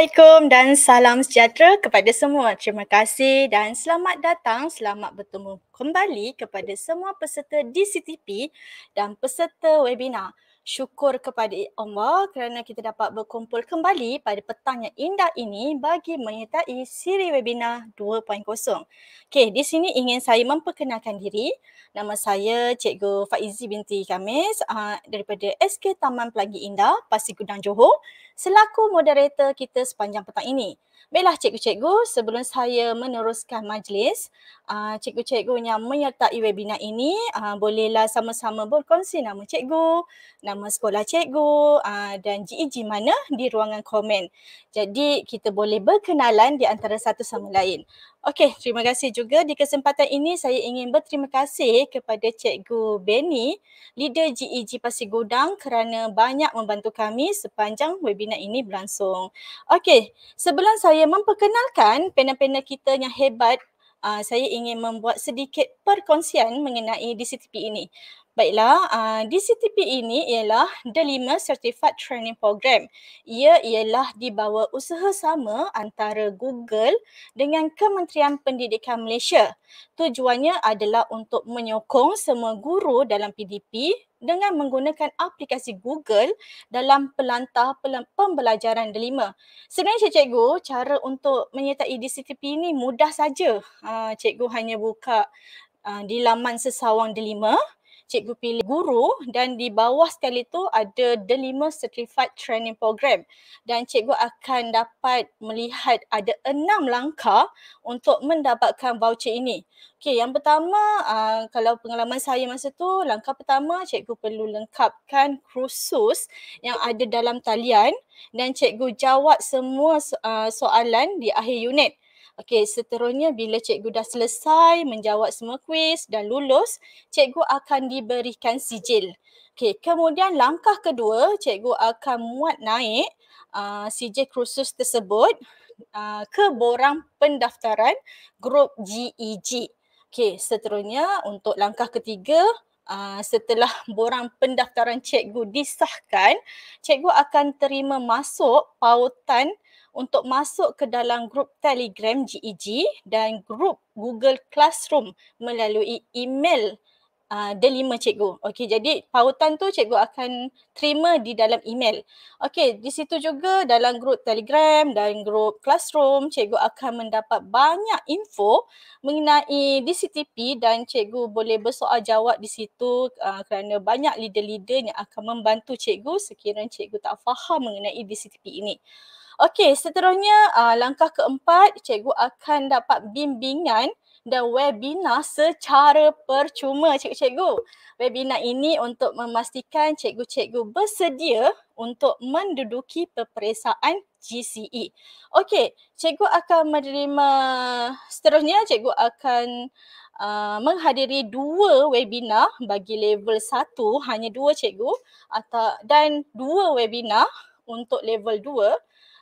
Assalamualaikum dan salam sejahtera kepada semua. Terima kasih dan selamat datang, selamat bertemu kembali kepada semua peserta DCTP dan peserta webinar. Syukur kepada Allah kerana kita dapat berkumpul kembali pada petang yang indah ini bagi menyertai siri webinar 2.0. Okey, di sini ingin saya memperkenalkan diri. Nama saya Cikgu Faizi binti Kamis uh, ah, daripada SK Taman Pelangi Indah, Pasir Gudang Johor selaku moderator kita sepanjang petang ini. Baiklah cikgu-cikgu, sebelum saya meneruskan majlis, ah, cikgu-cikgu yang menyertai webinar ini ah, bolehlah sama-sama berkongsi nama cikgu, nama sekolah cikgu ah, dan GEG mana di ruangan komen. Jadi kita boleh berkenalan di antara satu sama lain. Okey, terima kasih juga. Di kesempatan ini saya ingin berterima kasih kepada Cikgu Benny, leader GEG e Pasir Gudang kerana banyak membantu kami sepanjang webinar ini berlangsung. Okey, sebelum saya memperkenalkan panel-panel kita yang hebat, uh, saya ingin membuat sedikit perkongsian mengenai DCTP ini. Baiklah, uh, DCTP ini ialah Delima Certified Training Program. Ia ialah di bawah usaha sama antara Google dengan Kementerian Pendidikan Malaysia. Tujuannya adalah untuk menyokong semua guru dalam PDP dengan menggunakan aplikasi Google dalam pelantar pembelajaran Delima. Sebenarnya cikgu, cara untuk menyertai DCTP ini mudah saja. Uh, cikgu hanya buka uh, di laman sesawang Delima cikgu pilih guru dan di bawah sekali tu ada lima certified training program dan cikgu akan dapat melihat ada enam langkah untuk mendapatkan voucher ini. Okey, yang pertama uh, kalau pengalaman saya masa tu langkah pertama cikgu perlu lengkapkan kursus yang ada dalam talian dan cikgu jawab semua uh, soalan di akhir unit. Okey, seterusnya bila cikgu dah selesai menjawab semua kuis dan lulus, cikgu akan diberikan sijil. Okey, kemudian langkah kedua, cikgu akan muat naik uh, sijil kursus tersebut uh, ke borang pendaftaran grup GEG. E Okey, seterusnya untuk langkah ketiga, Uh, setelah borang pendaftaran cikgu disahkan, cikgu akan terima masuk pautan untuk masuk ke dalam grup Telegram GEG e dan grup Google Classroom melalui email uh, ah, delima cikgu. Okey, jadi pautan tu cikgu akan terima di dalam email. Okey, di situ juga dalam grup Telegram dan grup Classroom, cikgu akan mendapat banyak info mengenai DCTP dan cikgu boleh bersoal jawab di situ uh, kerana banyak leader-leader yang akan membantu cikgu sekiranya cikgu tak faham mengenai DCTP ini. Okey, seterusnya uh, langkah keempat, cikgu akan dapat bimbingan dan webinar secara percuma cikgu-cikgu. Webinar ini untuk memastikan cikgu-cikgu bersedia untuk menduduki peperiksaan GCE. Okey, cikgu akan menerima seterusnya cikgu akan uh, menghadiri dua webinar bagi level satu hanya dua cikgu atau dan dua webinar untuk level dua.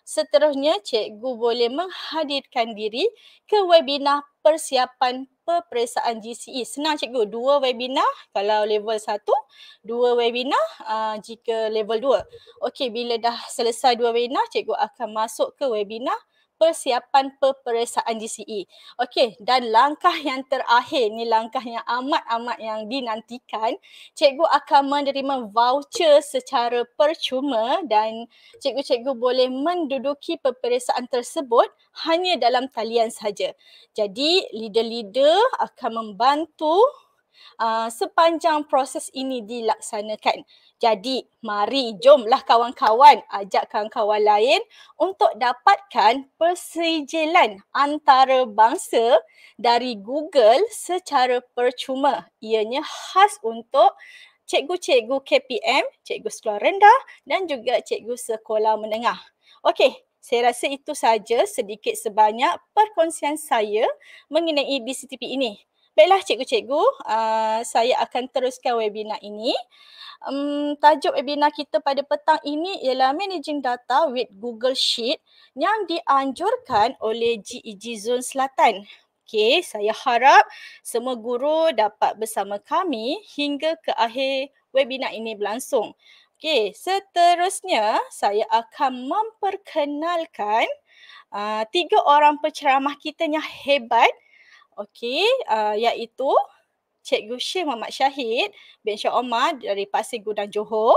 Seterusnya, cikgu boleh menghadirkan diri ke webinar persiapan peperiksaan GCE. Senang cikgu, dua webinar kalau level satu, dua webinar uh, jika level dua. Okey, bila dah selesai dua webinar, cikgu akan masuk ke webinar persiapan peperiksaan GCE. Okey, dan langkah yang terakhir ni langkah yang amat-amat yang dinantikan. Cikgu akan menerima voucher secara percuma dan cikgu-cikgu boleh menduduki peperiksaan tersebut hanya dalam talian saja. Jadi, leader-leader akan membantu uh, sepanjang proses ini dilaksanakan. Jadi mari jomlah kawan-kawan ajak kawan-kawan lain untuk dapatkan persijilan antarabangsa dari Google secara percuma. Ianya khas untuk cikgu-cikgu KPM, cikgu sekolah rendah dan juga cikgu sekolah menengah. Okey, saya rasa itu saja sedikit sebanyak perkongsian saya mengenai BCTP ini. Baiklah cikgu-cikgu, uh, saya akan teruskan webinar ini. Um, tajuk webinar kita pada petang ini ialah Managing Data with Google Sheet yang dianjurkan oleh GEG e Zone Selatan. Okey, saya harap semua guru dapat bersama kami hingga ke akhir webinar ini berlangsung. Okey, seterusnya saya akan memperkenalkan uh, tiga orang penceramah kita yang hebat uh, Okey, uh, iaitu Cikgu Syekh Muhammad Syahid bin Syah Omar dari Pasir Gudang Johor.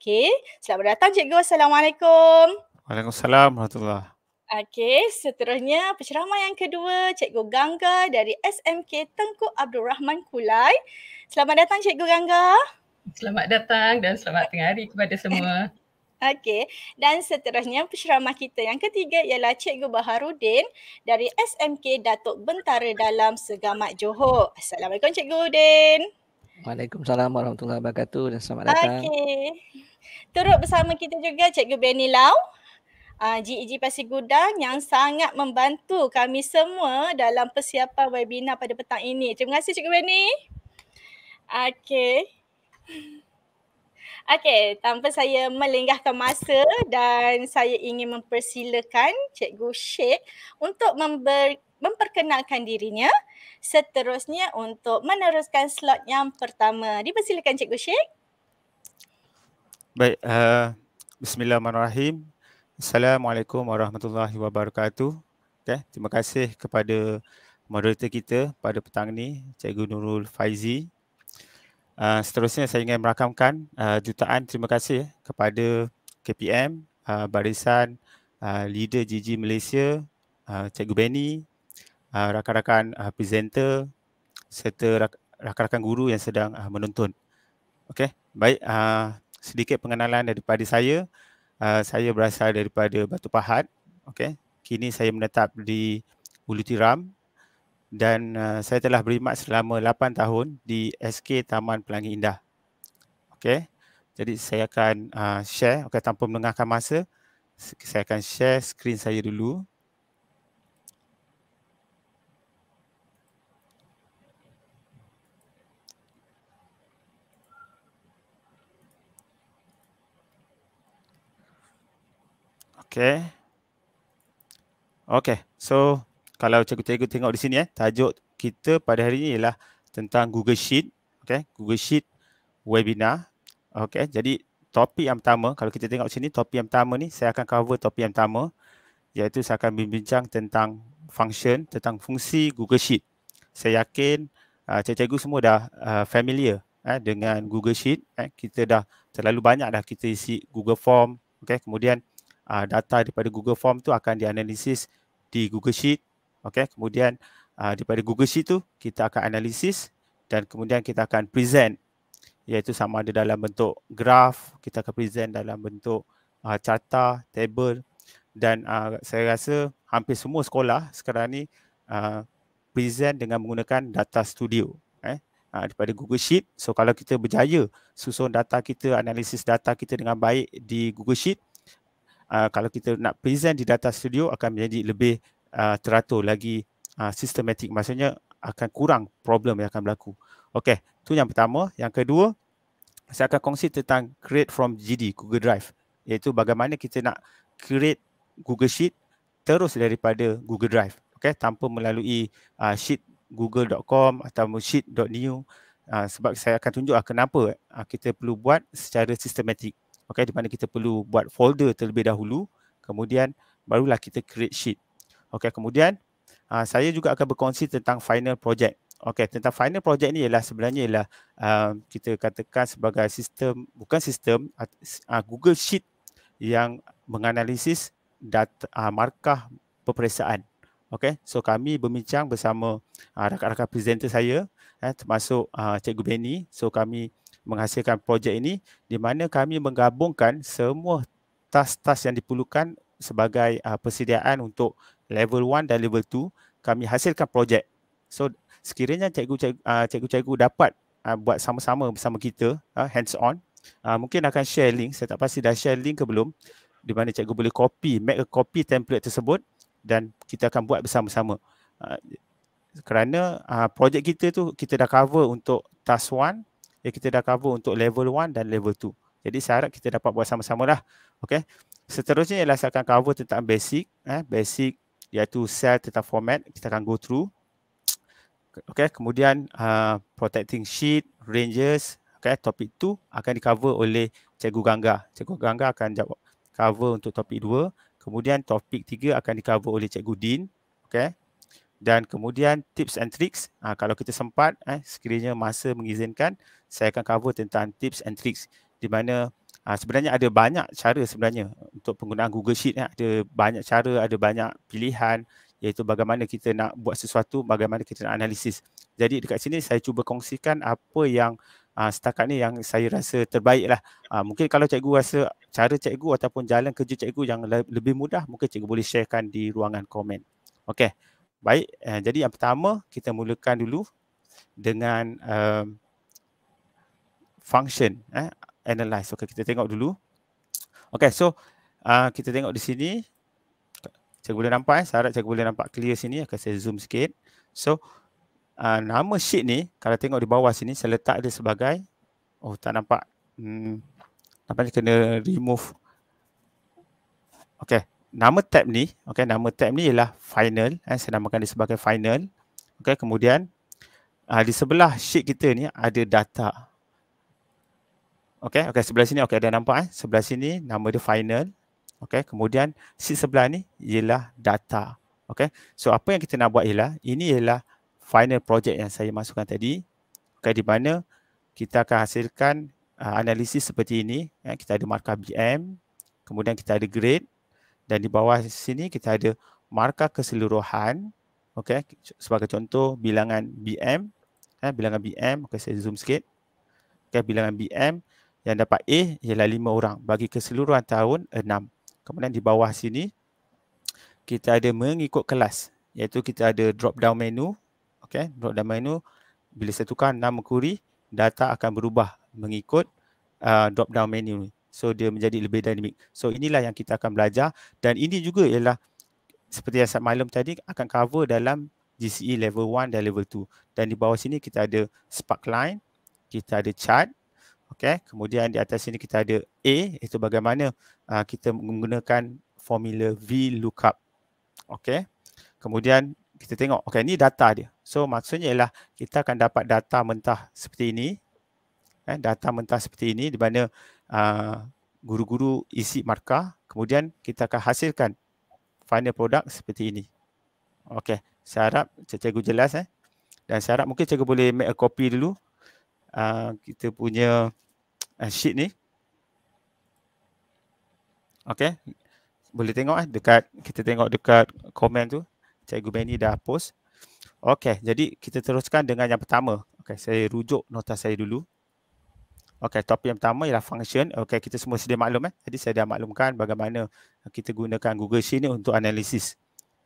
Okey, selamat datang Cikgu. Assalamualaikum. Waalaikumsalam. alhamdulillah. Okey, seterusnya penceramah yang kedua Cikgu Gangga dari SMK Tengku Abdul Rahman Kulai. Selamat datang Cikgu Gangga. Selamat datang dan selamat tengah hari kepada semua. Okey, dan seterusnya penceramah kita yang ketiga ialah Cikgu Baharudin dari SMK Datuk Bentara Dalam Segamat Johor. Assalamualaikum Cikgu Udin. Waalaikumsalam warahmatullahi wabarakatuh dan selamat datang. Okey. Turut bersama kita juga Cikgu Benny Lau. Uh, ah, GEG Pasir Gudang yang sangat membantu kami semua dalam persiapan webinar pada petang ini. Terima kasih Cikgu Benny. Okey. Okey, tanpa saya melenggahkan masa dan saya ingin mempersilakan Cikgu Syed untuk member, memperkenalkan dirinya seterusnya untuk meneruskan slot yang pertama. Dipersilakan Cikgu Syed. Baik, uh, bismillahirrahmanirrahim. Assalamualaikum warahmatullahi wabarakatuh. Okay, terima kasih kepada moderator kita pada petang ini, Cikgu Nurul Faizi. Uh, seterusnya saya ingin merakamkan uh, jutaan terima kasih kepada KPM, uh, ah, barisan uh, leader GG Malaysia, uh, Cikgu Benny, rakan-rakan uh, presenter serta rakan-rakan guru yang sedang uh, menonton. Okey, baik uh, sedikit pengenalan daripada saya. Uh, saya berasal daripada Batu Pahat. Okey, kini saya menetap di Ulu Tiram, dan uh, saya telah berkhidmat selama 8 tahun di SK Taman Pelangi Indah. Okey. Jadi saya akan uh, share okay, tanpa menengahkan masa. Saya akan share skrin saya dulu. Okay. Okay. So kalau cikgu-cikgu tengok di sini eh tajuk kita pada hari ini ialah tentang Google Sheet okey Google Sheet webinar okey jadi topik yang pertama kalau kita tengok sini topik yang pertama ni saya akan cover topik yang pertama iaitu saya akan bincang tentang function tentang fungsi Google Sheet saya yakin uh, cikgu-cikgu semua dah uh, familiar eh dengan Google Sheet eh kita dah terlalu banyak dah kita isi Google Form okey kemudian uh, data daripada Google Form tu akan dianalisis di Google Sheet Okey, kemudian uh, daripada Google Sheet tu kita akan analisis dan kemudian kita akan present iaitu sama ada dalam bentuk graf, kita akan present dalam bentuk uh, carta, table dan uh, saya rasa hampir semua sekolah sekarang ni uh, present dengan menggunakan data studio eh, uh, daripada Google Sheet. So kalau kita berjaya susun data kita, analisis data kita dengan baik di Google Sheet, uh, kalau kita nak present di data studio akan menjadi lebih uh, teratur lagi uh, sistematik maksudnya akan kurang problem yang akan berlaku. Okey, tu yang pertama, yang kedua saya akan kongsi tentang create from GD Google Drive iaitu bagaimana kita nak create Google Sheet terus daripada Google Drive. Okey, tanpa melalui uh, sheet google.com atau sheet.new uh, sebab saya akan tunjuklah kenapa uh, kita perlu buat secara sistematik. Okey, di mana kita perlu buat folder terlebih dahulu, kemudian barulah kita create sheet. Okey, kemudian uh, saya juga akan berkongsi tentang final project. Okey, tentang final project ni ialah sebenarnya ialah uh, kita katakan sebagai sistem, bukan sistem, uh, Google Sheet yang menganalisis data uh, markah peperiksaan. Okey, so kami berbincang bersama uh, rakan-rakan presenter saya eh, termasuk uh, Cikgu Benny. So kami menghasilkan projek ini di mana kami menggabungkan semua tas-tas yang diperlukan sebagai uh, persediaan untuk level 1 dan level 2 kami hasilkan projek. So sekiranya cikgu-cikgu uh, ah, cikgu-cikgu dapat uh, buat sama-sama bersama kita uh, hands on uh, mungkin akan share link saya tak pasti dah share link ke belum di mana cikgu boleh copy make a copy template tersebut dan kita akan buat bersama-sama. Uh, kerana uh, projek kita tu kita dah cover untuk task 1 Ya, eh, kita dah cover untuk level 1 dan level 2. Jadi saya harap kita dapat buat sama-sama lah. Okay. Seterusnya ialah saya akan cover tentang basic. Eh, basic iaitu cell data format kita akan go through okay kemudian uh, protecting sheet ranges okay topik 2 akan di cover oleh cikgu Gangga cikgu Gangga akan jawab cover untuk topik 2 kemudian topik 3 akan di cover oleh cikgu Din okay dan kemudian tips and tricks uh, kalau kita sempat eh sekiranya masa mengizinkan saya akan cover tentang tips and tricks di mana Ha, sebenarnya ada banyak cara sebenarnya untuk penggunaan Google Sheet ya. Ada banyak cara, ada banyak pilihan iaitu bagaimana kita nak buat sesuatu, bagaimana kita nak analisis. Jadi dekat sini saya cuba kongsikan apa yang ha, setakat ni yang saya rasa terbaik lah. Ha, mungkin kalau cikgu rasa cara cikgu ataupun jalan kerja cikgu yang le- lebih mudah, mungkin cikgu boleh sharekan di ruangan komen. Okey, baik. Ha, jadi yang pertama kita mulakan dulu dengan uh, function eh, analyze. Okay, kita tengok dulu. Okay, so uh, kita tengok di sini. Cikgu boleh nampak eh. Saya harap cikgu boleh nampak clear sini. Okay, saya zoom sikit. So, uh, nama sheet ni, kalau tengok di bawah sini, saya letak dia sebagai, oh tak nampak. Hmm, nampaknya kena remove. Okay, nama tab ni, okay, nama tab ni ialah final. Eh. Saya namakan dia sebagai final. Okay, kemudian uh, di sebelah sheet kita ni ada data. Okay, okay sebelah sini okay ada nampak eh. Sebelah sini nama dia final. Okay, kemudian si sebelah ni ialah data. Okay, so apa yang kita nak buat ialah ini ialah final project yang saya masukkan tadi. Okay, di mana kita akan hasilkan uh, analisis seperti ini. Eh. Kita ada markah BM, kemudian kita ada grade dan di bawah sini kita ada markah keseluruhan. Okay, sebagai contoh bilangan BM, eh, bilangan BM. Okay, saya zoom sedikit, Okay, bilangan BM, yang dapat A ialah lima orang bagi keseluruhan tahun enam. Kemudian di bawah sini kita ada mengikut kelas iaitu kita ada drop down menu. Okey, drop down menu bila saya tukar nama kuri data akan berubah mengikut uh, drop down menu So dia menjadi lebih dinamik. So inilah yang kita akan belajar dan ini juga ialah seperti yang saya maklum tadi akan cover dalam GCE level 1 dan level 2. Dan di bawah sini kita ada spark line, kita ada chart Okay, kemudian di atas sini kita ada A itu bagaimana uh, kita menggunakan formula V lookup Okay, kemudian kita tengok Okay, ini data dia so maksudnya ialah kita akan dapat data mentah seperti ini eh data mentah seperti ini di mana uh, guru-guru uh, isi markah kemudian kita akan hasilkan final product seperti ini Okay, saya harap cikgu jelas eh dan saya harap mungkin cikgu boleh make a copy dulu Uh, kita punya uh, eh, sheet ni. Okay. Boleh tengok eh dekat kita tengok dekat komen tu. Cikgu Benny dah post. Okay. Jadi kita teruskan dengan yang pertama. Okay. Saya rujuk nota saya dulu. Okay. Topik yang pertama ialah function. Okay. Kita semua sedia maklum eh. Jadi saya dah maklumkan bagaimana kita gunakan Google Sheet ni untuk analisis.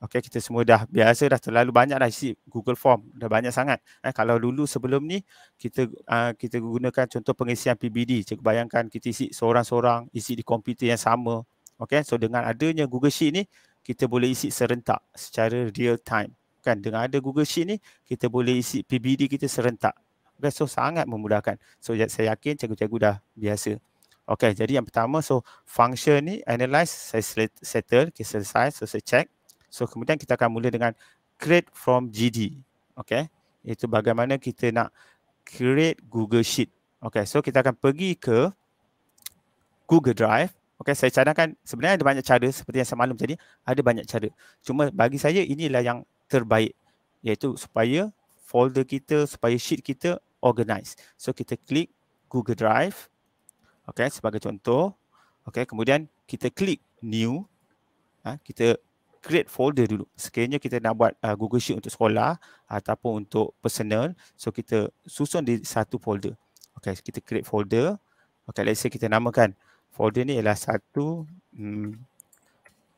Okay, kita semua dah biasa dah terlalu banyak dah isi Google Form dah banyak sangat eh kalau dulu sebelum ni kita uh, kita gunakan contoh pengisian PBD cikgu bayangkan kita isi seorang-seorang isi di komputer yang sama Okay, so dengan adanya Google Sheet ni kita boleh isi serentak secara real time kan dengan ada Google Sheet ni kita boleh isi PBD kita serentak Okay, so sangat memudahkan so ya, saya yakin cikgu-cikgu dah biasa Okay, jadi yang pertama so function ni analyze saya settle okay, selesai so saya check So kemudian kita akan mula dengan create from GD. Okay. Itu bagaimana kita nak create Google Sheet. Okay. So kita akan pergi ke Google Drive. Okay. Saya cadangkan sebenarnya ada banyak cara seperti yang saya malam tadi. Ada banyak cara. Cuma bagi saya inilah yang terbaik. Iaitu supaya folder kita, supaya sheet kita organize. So kita klik Google Drive. Okay. Sebagai contoh. Okay. Kemudian kita klik new. Ha, kita create folder dulu. Sekiranya kita nak buat uh, Google Sheet untuk sekolah ataupun untuk personal, so kita susun di satu folder. Okay, kita create folder. Okay, let's say kita namakan folder ni ialah satu hmm,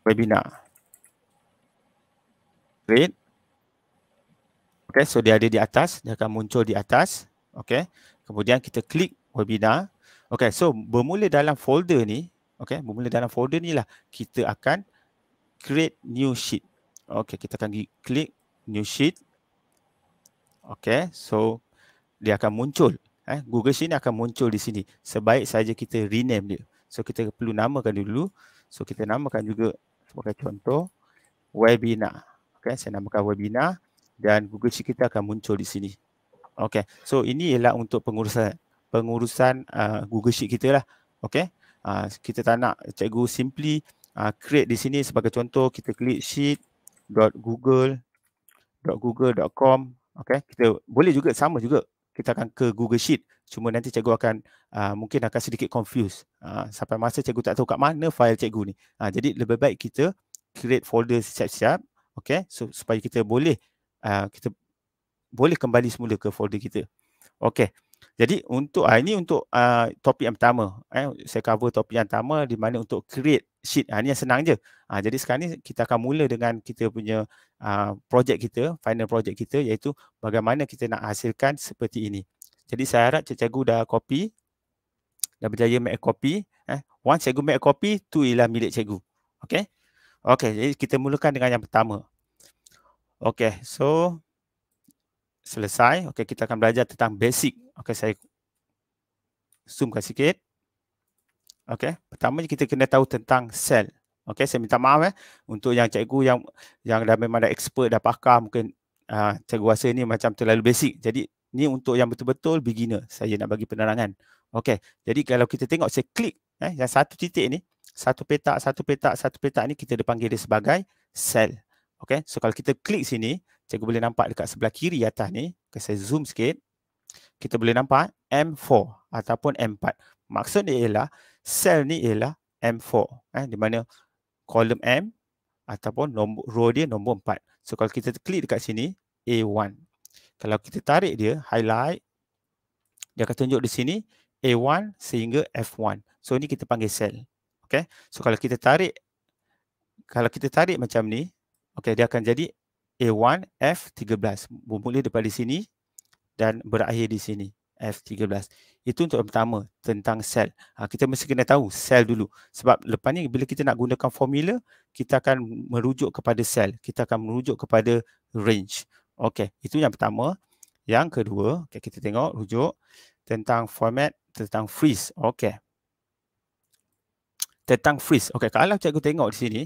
webinar. Create. Okay, so dia ada di atas. Dia akan muncul di atas. Okay, kemudian kita klik webinar. Okay, so bermula dalam folder ni, okay, bermula dalam folder ni lah kita akan create new sheet. Okay, kita akan klik new sheet. Okay, so dia akan muncul. Eh, Google Sheet ni akan muncul di sini. Sebaik saja kita rename dia. So kita perlu namakan dulu. So kita namakan juga sebagai contoh webinar. Okay, saya namakan webinar dan Google Sheet kita akan muncul di sini. Okay, so ini ialah untuk pengurusan pengurusan uh, Google Sheet kita lah. Okay, uh, kita tak nak cikgu simply uh, create di sini sebagai contoh kita klik sheet.google.google.com okay kita boleh juga sama juga kita akan ke Google Sheet cuma nanti cikgu akan uh, mungkin akan sedikit confuse uh, sampai masa cikgu tak tahu kat mana file cikgu ni uh, jadi lebih baik kita create folder siap-siap okay so, supaya kita boleh uh, kita boleh kembali semula ke folder kita okay jadi untuk ah, ini untuk uh, topik yang pertama eh saya cover topik yang pertama di mana untuk create sheet. Ah, ini yang senang je. Ha, jadi sekarang ni kita akan mula dengan kita punya uh, projek kita, final projek kita iaitu bagaimana kita nak hasilkan seperti ini. Jadi saya harap cikgu dah copy dah berjaya make a copy eh. Once cikgu make a copy tu ialah milik cikgu. Okay, okay, jadi kita mulakan dengan yang pertama. Okay, so selesai. Okey, kita akan belajar tentang basic. Okey, saya zoom zoomkan sikit. Okey, pertamanya kita kena tahu tentang sel. Okey, saya minta maaf eh untuk yang cikgu yang yang dah memang dah expert, dah pakar mungkin uh, cikgu rasa ni macam terlalu basic. Jadi, ni untuk yang betul-betul beginner. Saya nak bagi penerangan. Okey, jadi kalau kita tengok saya klik eh, yang satu titik ni, satu petak, satu petak, satu petak ni kita dipanggil dia sebagai sel. Okey, so kalau kita klik sini, cikgu boleh nampak dekat sebelah kiri atas ni saya zoom sikit kita boleh nampak M4 ataupun M4 maksud dia ialah sel ni ialah M4 eh, di mana kolom M ataupun nombor, row dia nombor 4 so kalau kita klik dekat sini A1 kalau kita tarik dia highlight dia akan tunjuk di sini A1 sehingga F1 so ini kita panggil sel okay? so kalau kita tarik kalau kita tarik macam ni okay, dia akan jadi A1 F13 bermula daripada sini dan berakhir di sini F13 itu untuk yang pertama tentang sel ha, kita mesti kena tahu sel dulu sebab lepas ni bila kita nak gunakan formula kita akan merujuk kepada sel kita akan merujuk kepada range okey itu yang pertama yang kedua okay, kita tengok rujuk tentang format tentang freeze okey tentang freeze okey kalau cikgu tengok di sini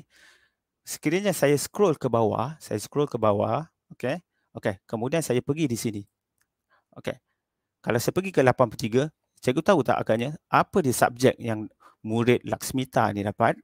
sekiranya saya scroll ke bawah, saya scroll ke bawah, okay, okay, kemudian saya pergi di sini, okay, kalau saya pergi ke 83, cikgu tahu tak agaknya apa dia subjek yang murid Laksmita ni dapat?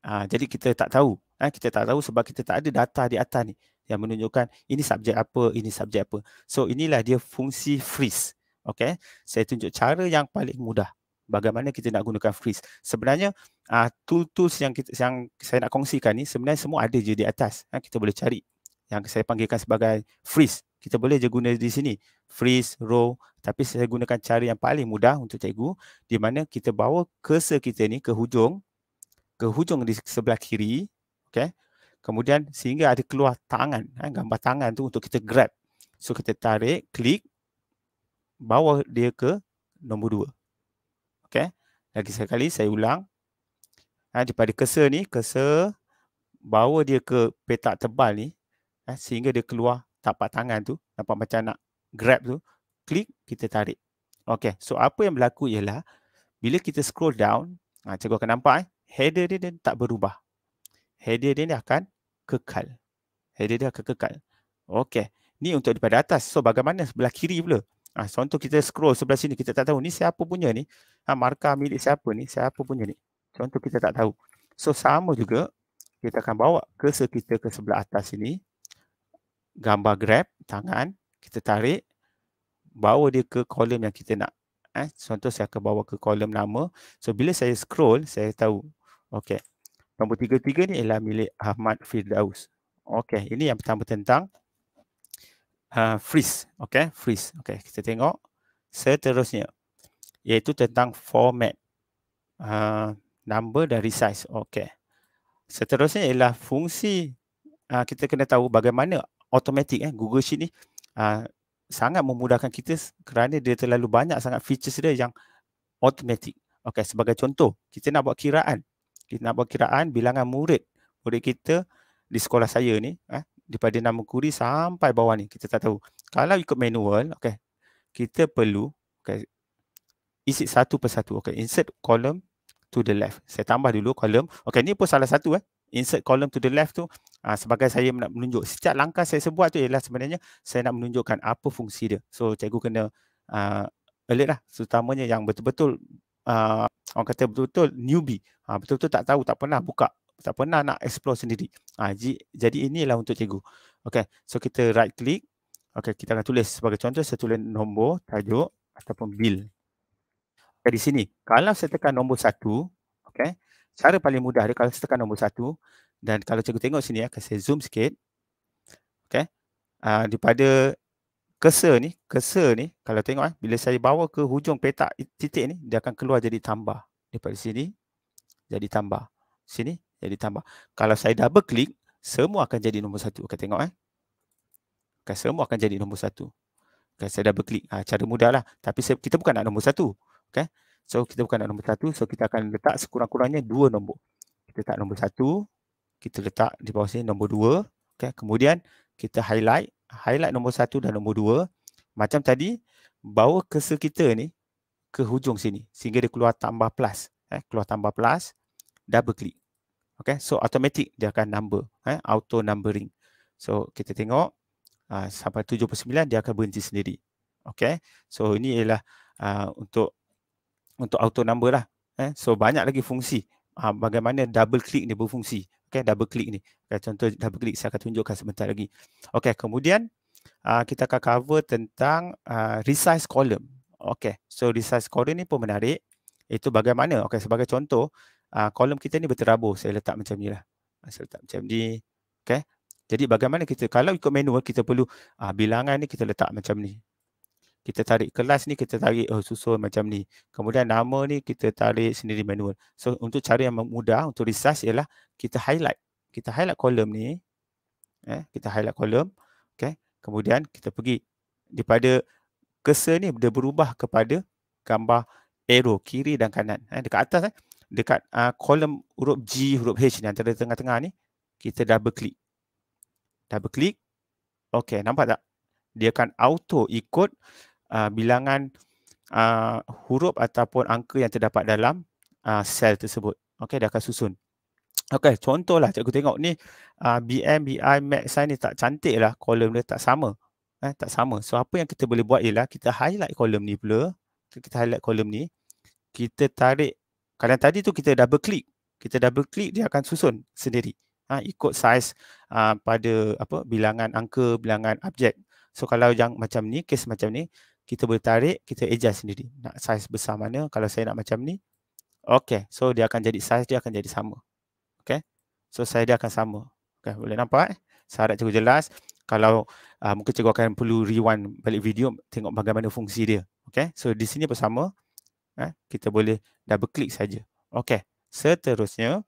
Ha, jadi kita tak tahu, eh, kita tak tahu sebab kita tak ada data di atas ni yang menunjukkan ini subjek apa, ini subjek apa. So inilah dia fungsi freeze. Okay, saya tunjuk cara yang paling mudah bagaimana kita nak gunakan freeze. Sebenarnya uh, ah, tool-tools yang, kita, yang saya nak kongsikan ni sebenarnya semua ada je di atas. Ha, kita boleh cari yang saya panggilkan sebagai freeze. Kita boleh je guna di sini. Freeze, row. Tapi saya gunakan cara yang paling mudah untuk cikgu di mana kita bawa cursor kita ni ke hujung ke hujung di sebelah kiri. Okay. Kemudian sehingga ada keluar tangan. Ha, gambar tangan tu untuk kita grab. So kita tarik, klik bawa dia ke nombor dua. Okay, Lagi sekali saya ulang. Ha, daripada kesa ni, kesa bawa dia ke petak tebal ni ha, sehingga dia keluar tapak tangan tu. Nampak macam nak grab tu. Klik, kita tarik. Okay, So apa yang berlaku ialah bila kita scroll down, ha, cikgu akan nampak eh, header dia, dia tak berubah. Header dia ni akan kekal. Header dia akan kekal. Okay, Ni untuk daripada atas. So bagaimana sebelah kiri pula? Ha, contoh kita scroll sebelah sini kita tak tahu ni siapa punya ni. Ha, markah milik siapa ni, siapa punya ni. Contoh kita tak tahu. So sama juga kita akan bawa ke sekitar ke sebelah atas sini. Gambar grab tangan kita tarik bawa dia ke kolom yang kita nak. Eh, contoh saya akan bawa ke kolom nama. So bila saya scroll saya tahu. Okey. Nombor tiga tiga ni ialah milik Ahmad Firdaus. Okey, ini yang pertama tentang uh, freeze. Okay, freeze. Okay, kita tengok seterusnya iaitu tentang format uh, number dan resize. Okay. Seterusnya ialah fungsi uh, kita kena tahu bagaimana automatic eh, Google Sheet ni uh, sangat memudahkan kita kerana dia terlalu banyak sangat features dia yang automatic. Okay, sebagai contoh, kita nak buat kiraan. Kita nak buat kiraan bilangan murid. Murid kita di sekolah saya ni, eh, daripada nama query sampai bawah ni kita tak tahu kalau ikut manual okey kita perlu okey isi satu persatu okey insert column to the left saya tambah dulu column okey ni pun salah satu eh insert column to the left tu aa, ah, sebagai saya nak menunjuk setiap langkah saya sebut tu ialah sebenarnya saya nak menunjukkan apa fungsi dia so cikgu kena aa, ah, alert lah terutamanya yang betul-betul aa, ah, orang kata betul-betul newbie betul-betul tak tahu tak pernah buka tak pernah nak explore sendiri. Ha, jadi inilah untuk cikgu. Okay, so kita right click. Okay, kita akan tulis sebagai contoh saya tulis nombor, tajuk ataupun bil. Okay, di sini, kalau saya tekan nombor satu, okay, cara paling mudah dia kalau saya tekan nombor satu dan kalau cikgu tengok sini, akan saya zoom sikit. Okay, ha, daripada cursor ni, cursor ni, kalau tengok, eh, bila saya bawa ke hujung petak titik ni, dia akan keluar jadi tambah. Daripada sini, jadi tambah. Sini, jadi tambah. Kalau saya double click, semua akan jadi nombor satu. Okey tengok eh. Okay, semua akan jadi nombor satu. Okay, saya double click. Ha, cara mudah lah. Tapi saya, kita bukan nak nombor satu. Okay. So kita bukan nak nombor satu. So kita akan letak sekurang-kurangnya dua nombor. Kita letak nombor satu. Kita letak di bawah sini nombor dua. Okay. Kemudian kita highlight. Highlight nombor satu dan nombor dua. Macam tadi, bawa cursor kita ni ke hujung sini. Sehingga dia keluar tambah plus. Eh, keluar tambah plus. Double click. Okay, so automatic dia akan number, eh, auto numbering. So kita tengok uh, sampai 79 dia akan berhenti sendiri. Okay, so ini ialah uh, untuk untuk auto number lah. Eh. So banyak lagi fungsi uh, bagaimana double click ni berfungsi. Okay, double click ni. Okay, contoh double click saya akan tunjukkan sebentar lagi. Okay, kemudian uh, kita akan cover tentang uh, resize column. Okay, so resize column ni pun menarik. Itu bagaimana? Okay, sebagai contoh, uh, kolom kita ni berterabur. Saya letak macam ni lah. Ah, saya letak macam ni. Okay. Jadi bagaimana kita, kalau ikut manual, kita perlu uh, bilangan ni kita letak macam ni. Kita tarik kelas ni, kita tarik oh, susun macam ni. Kemudian nama ni kita tarik sendiri manual. So untuk cara yang mudah untuk resize ialah kita highlight. Kita highlight kolom ni. Eh, kita highlight kolom. Okay. Kemudian kita pergi daripada cursor ni dia berubah kepada gambar arrow kiri dan kanan. Eh, dekat atas eh dekat uh, ah, kolom huruf G, huruf H ni antara tengah-tengah ni, kita double click. Double click. Okay, nampak tak? Dia akan auto ikut uh, bilangan uh, huruf ataupun angka yang terdapat dalam uh, sel tersebut. Okay, dia akan susun. Okay, contohlah cikgu tengok ni uh, BM, BI, Max ni tak cantik lah. Kolom dia tak sama. Eh, tak sama. So, apa yang kita boleh buat ialah kita highlight kolom ni pula. Kita highlight kolom ni. Kita tarik kalau yang tadi tu kita double click, kita double click dia akan susun sendiri. Ha, ikut saiz uh, ha, pada apa bilangan angka, bilangan objek. So kalau yang macam ni, kes macam ni, kita boleh tarik, kita adjust sendiri. Nak saiz besar mana, kalau saya nak macam ni, okay. So dia akan jadi saiz, dia akan jadi sama. Okay. So saya dia akan sama. Okay, boleh nampak? Eh? Saya harap cikgu jelas. Kalau uh, ah, mungkin cikgu akan perlu rewind balik video, tengok bagaimana fungsi dia. Okay. So di sini bersama eh, kita boleh double click saja. Okey, seterusnya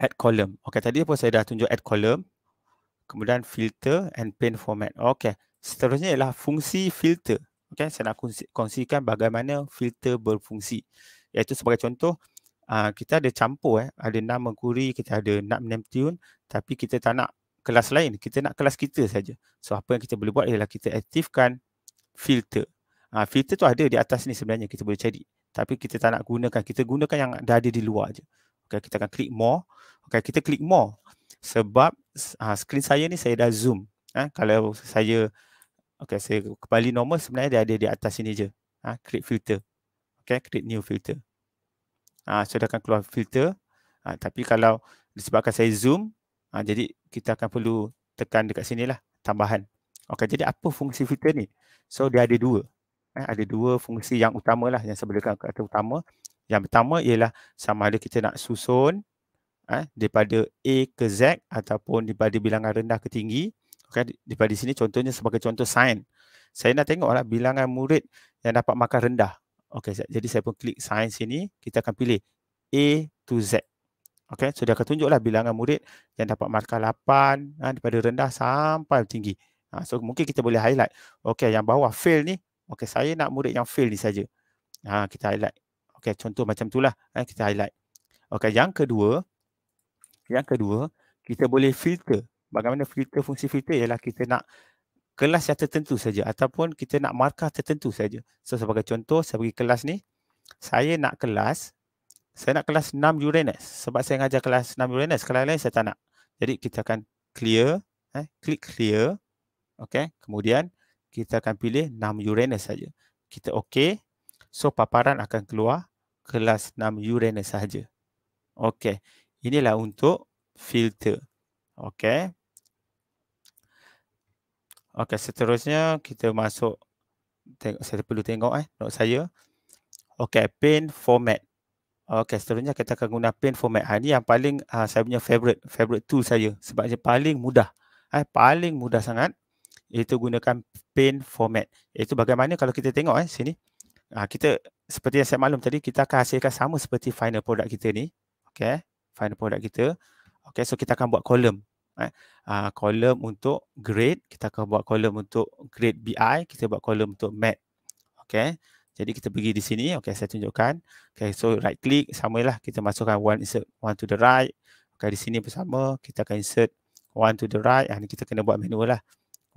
add column. Okey, tadi apa saya dah tunjuk add column. Kemudian filter and paint format. Okey, seterusnya ialah fungsi filter. Okey, saya nak kongsikan bagaimana filter berfungsi. Iaitu sebagai contoh, uh, kita ada campur eh, ada nama query, kita ada nak name tune tapi kita tak nak kelas lain, kita nak kelas kita saja. So apa yang kita boleh buat ialah kita aktifkan filter. Ha, filter tu ada di atas ni sebenarnya kita boleh cari. Tapi kita tak nak gunakan. Kita gunakan yang dah ada di luar je. Okay, kita akan klik more. Okay, kita klik more. Sebab ha, screen saya ni saya dah zoom. Ha, kalau saya okay, saya kembali normal sebenarnya dia ada di atas sini je. Ha, create filter. Okay, create new filter. Ha, so dia akan keluar filter. Ha, tapi kalau disebabkan saya zoom, ha, jadi kita akan perlu tekan dekat sini lah tambahan. Okay, jadi apa fungsi filter ni? So dia ada dua. Eh, ada dua fungsi yang utama lah yang sebelumnya kata utama. Yang pertama ialah sama ada kita nak susun eh, daripada A ke Z ataupun daripada bilangan rendah ke tinggi. Okay, daripada sini contohnya sebagai contoh sign. Saya nak tengoklah bilangan murid yang dapat markah rendah. Okay, jadi saya pun klik sign sini. Kita akan pilih A to Z. Okey, so dia akan tunjuklah bilangan murid yang dapat markah 8 eh, daripada rendah sampai tinggi. Ha, so mungkin kita boleh highlight. Okey, yang bawah fail ni Okey, saya nak murid yang fail ni saja. Ha, kita highlight. Okey, contoh macam itulah. Eh, kita highlight. Okey, yang kedua, yang kedua, kita boleh filter. Bagaimana filter, fungsi filter ialah kita nak kelas yang tertentu saja ataupun kita nak markah tertentu saja. So, sebagai contoh, saya bagi kelas ni. Saya nak kelas, saya nak kelas 6 Uranus. Sebab saya ngajar kelas 6 Uranus, kelas lain saya tak nak. Jadi, kita akan clear, eh, klik clear. Okey, kemudian kita akan pilih 6 Uranus saja. Kita okey. So paparan akan keluar kelas 6 Uranus saja. Okey. Inilah untuk filter. Okey. Okey, seterusnya kita masuk tengok saya perlu tengok eh note saya. Okey, paint format. Okey, seterusnya kita akan guna paint format. Ha, ini yang paling uh, saya punya favorite favorite tool saya sebab dia paling mudah. Eh paling mudah sangat iaitu gunakan pane format iaitu bagaimana kalau kita tengok eh sini ha, kita seperti yang saya maklum tadi kita akan hasilkan sama seperti final product kita ni okay? final product kita okay? so kita akan buat column eh ha, column untuk grade kita akan buat column untuk grade bi kita buat column untuk mat okay? jadi kita pergi di sini okay? saya tunjukkan okay? so right click sama lah kita masukkan one insert one to the right okay? di sini bersama kita akan insert one to the right ha, kita kena buat manual lah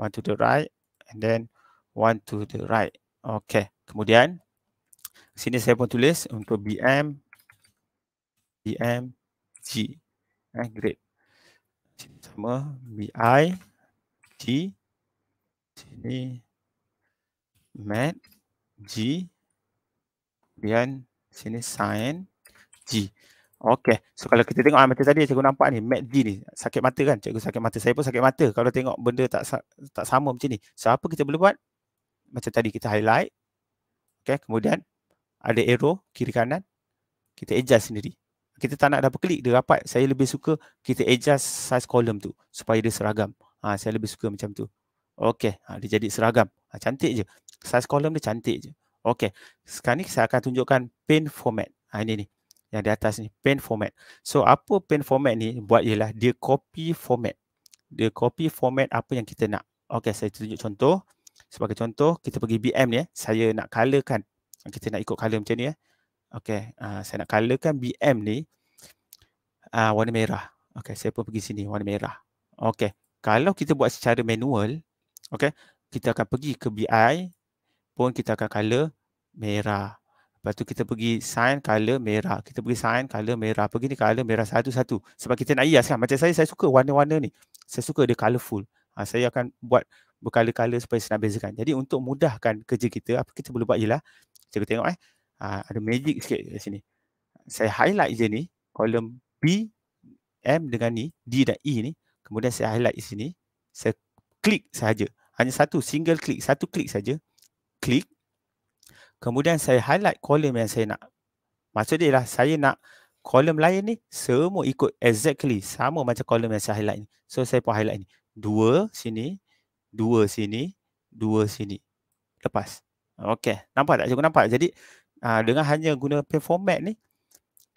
one to the right and then one to the right. Okay. Kemudian sini saya pun tulis untuk BM BM G. Eh, great. Sini sama BI G sini mat G kemudian sini sine G. Okey. So kalau kita tengok ah, macam tadi cikgu nampak ni MACD ni sakit mata kan? Cikgu sakit mata. Saya pun sakit mata kalau tengok benda tak tak sama macam ni. So apa kita boleh buat? Macam tadi kita highlight. Okey, kemudian ada arrow kiri kanan. Kita adjust sendiri. Kita tak nak double klik dia rapat. Saya lebih suka kita adjust size column tu supaya dia seragam. Ha, saya lebih suka macam tu. Okey, ha, dia jadi seragam. Ha, cantik je. Size column dia cantik je. Okey. Sekarang ni saya akan tunjukkan paint format. Ha, ini ni yang di atas ni pen format. So apa pen format ni buat ialah dia copy format. Dia copy format apa yang kita nak. Okey saya tunjuk contoh. Sebagai contoh kita pergi BM ni eh. Saya nak colorkan. Kita nak ikut color macam ni eh. Okey uh, ah, saya nak colorkan BM ni uh, warna merah. Okey saya pun pergi sini warna merah. Okey kalau kita buat secara manual okey kita akan pergi ke BI pun kita akan color merah. Lepas tu kita pergi sign color merah. Kita pergi sign color merah. Pergi ni color merah satu-satu. Sebab kita nak hias kan. Macam saya, saya suka warna-warna ni. Saya suka dia colorful. Ha, saya akan buat berkala-kala supaya saya nak bezakan. Jadi untuk mudahkan kerja kita, apa kita boleh buat ialah. Kita tengok eh. Ha, ada magic sikit kat sini. Saya highlight je ni. Kolom B, M dengan ni. D dan E ni. Kemudian saya highlight di sini. Saya klik sahaja. Hanya satu, single klik. Satu klik saja. Klik. Kemudian saya highlight kolom yang saya nak. Maksud dia lah saya nak kolom lain ni semua ikut exactly sama macam kolom yang saya highlight ni. So saya pun highlight ni. Dua sini, dua sini, dua sini. Lepas. Okey. Nampak tak? Cukup nampak. Jadi aa, ah, dengan hanya guna format ni,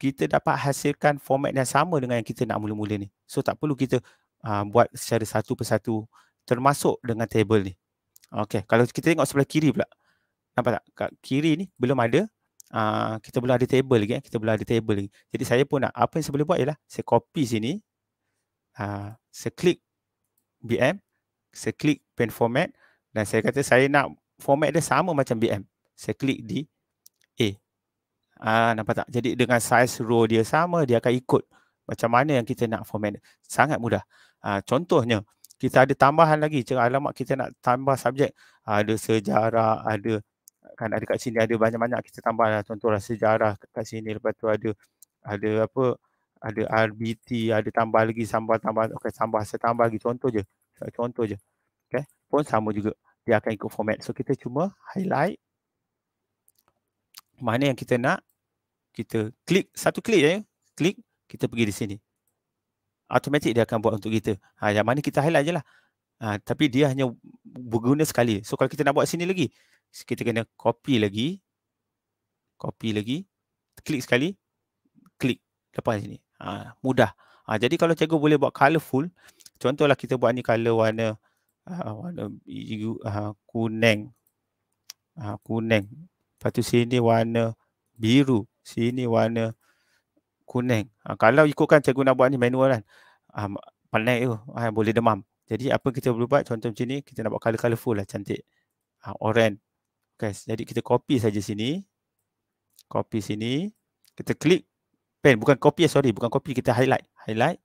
kita dapat hasilkan format yang sama dengan yang kita nak mula-mula ni. So tak perlu kita aa, ah, buat secara satu persatu termasuk dengan table ni. Okey. Kalau kita tengok sebelah kiri pula nampak tak kat kiri ni belum ada uh, kita belum ada table lagi eh? kita belum ada table lagi jadi saya pun nak apa yang saya boleh buat ialah saya copy sini uh, saya klik BM saya klik pen format dan saya kata saya nak format dia sama macam BM saya klik di A uh, nampak tak jadi dengan size row dia sama dia akan ikut macam mana yang kita nak format dia. sangat mudah uh, contohnya kita ada tambahan lagi. Cakap alamat kita nak tambah subjek. Ada sejarah, ada kan ada kat sini ada banyak-banyak kita tambah lah contohlah sejarah kat sini lepas tu ada ada apa ada RBT ada tambah lagi sambal tambah okey sambal setambah lagi contoh je contoh je okey pun sama juga dia akan ikut format so kita cuma highlight mana yang kita nak kita klik satu klik je klik kita pergi di sini automatic dia akan buat untuk kita ha yang mana kita highlight je lah ha, tapi dia hanya berguna sekali so kalau kita nak buat sini lagi kita kena copy lagi copy lagi klik sekali klik lepas sini ha, mudah ha, jadi kalau cikgu boleh buat colourful. contohlah kita buat ni color warna uh, warna biru uh, ha, kuning uh, ha, kuning lepas tu sini warna biru sini warna kuning ha, kalau ikutkan cikgu nak buat ni manual kan uh, pandai tu uh, boleh demam jadi apa kita boleh buat contoh macam ni kita nak buat color colorful lah cantik uh, orange Okay, jadi kita copy saja sini. Copy sini. Kita klik pen. Bukan copy, eh, sorry. Bukan copy, kita highlight. Highlight.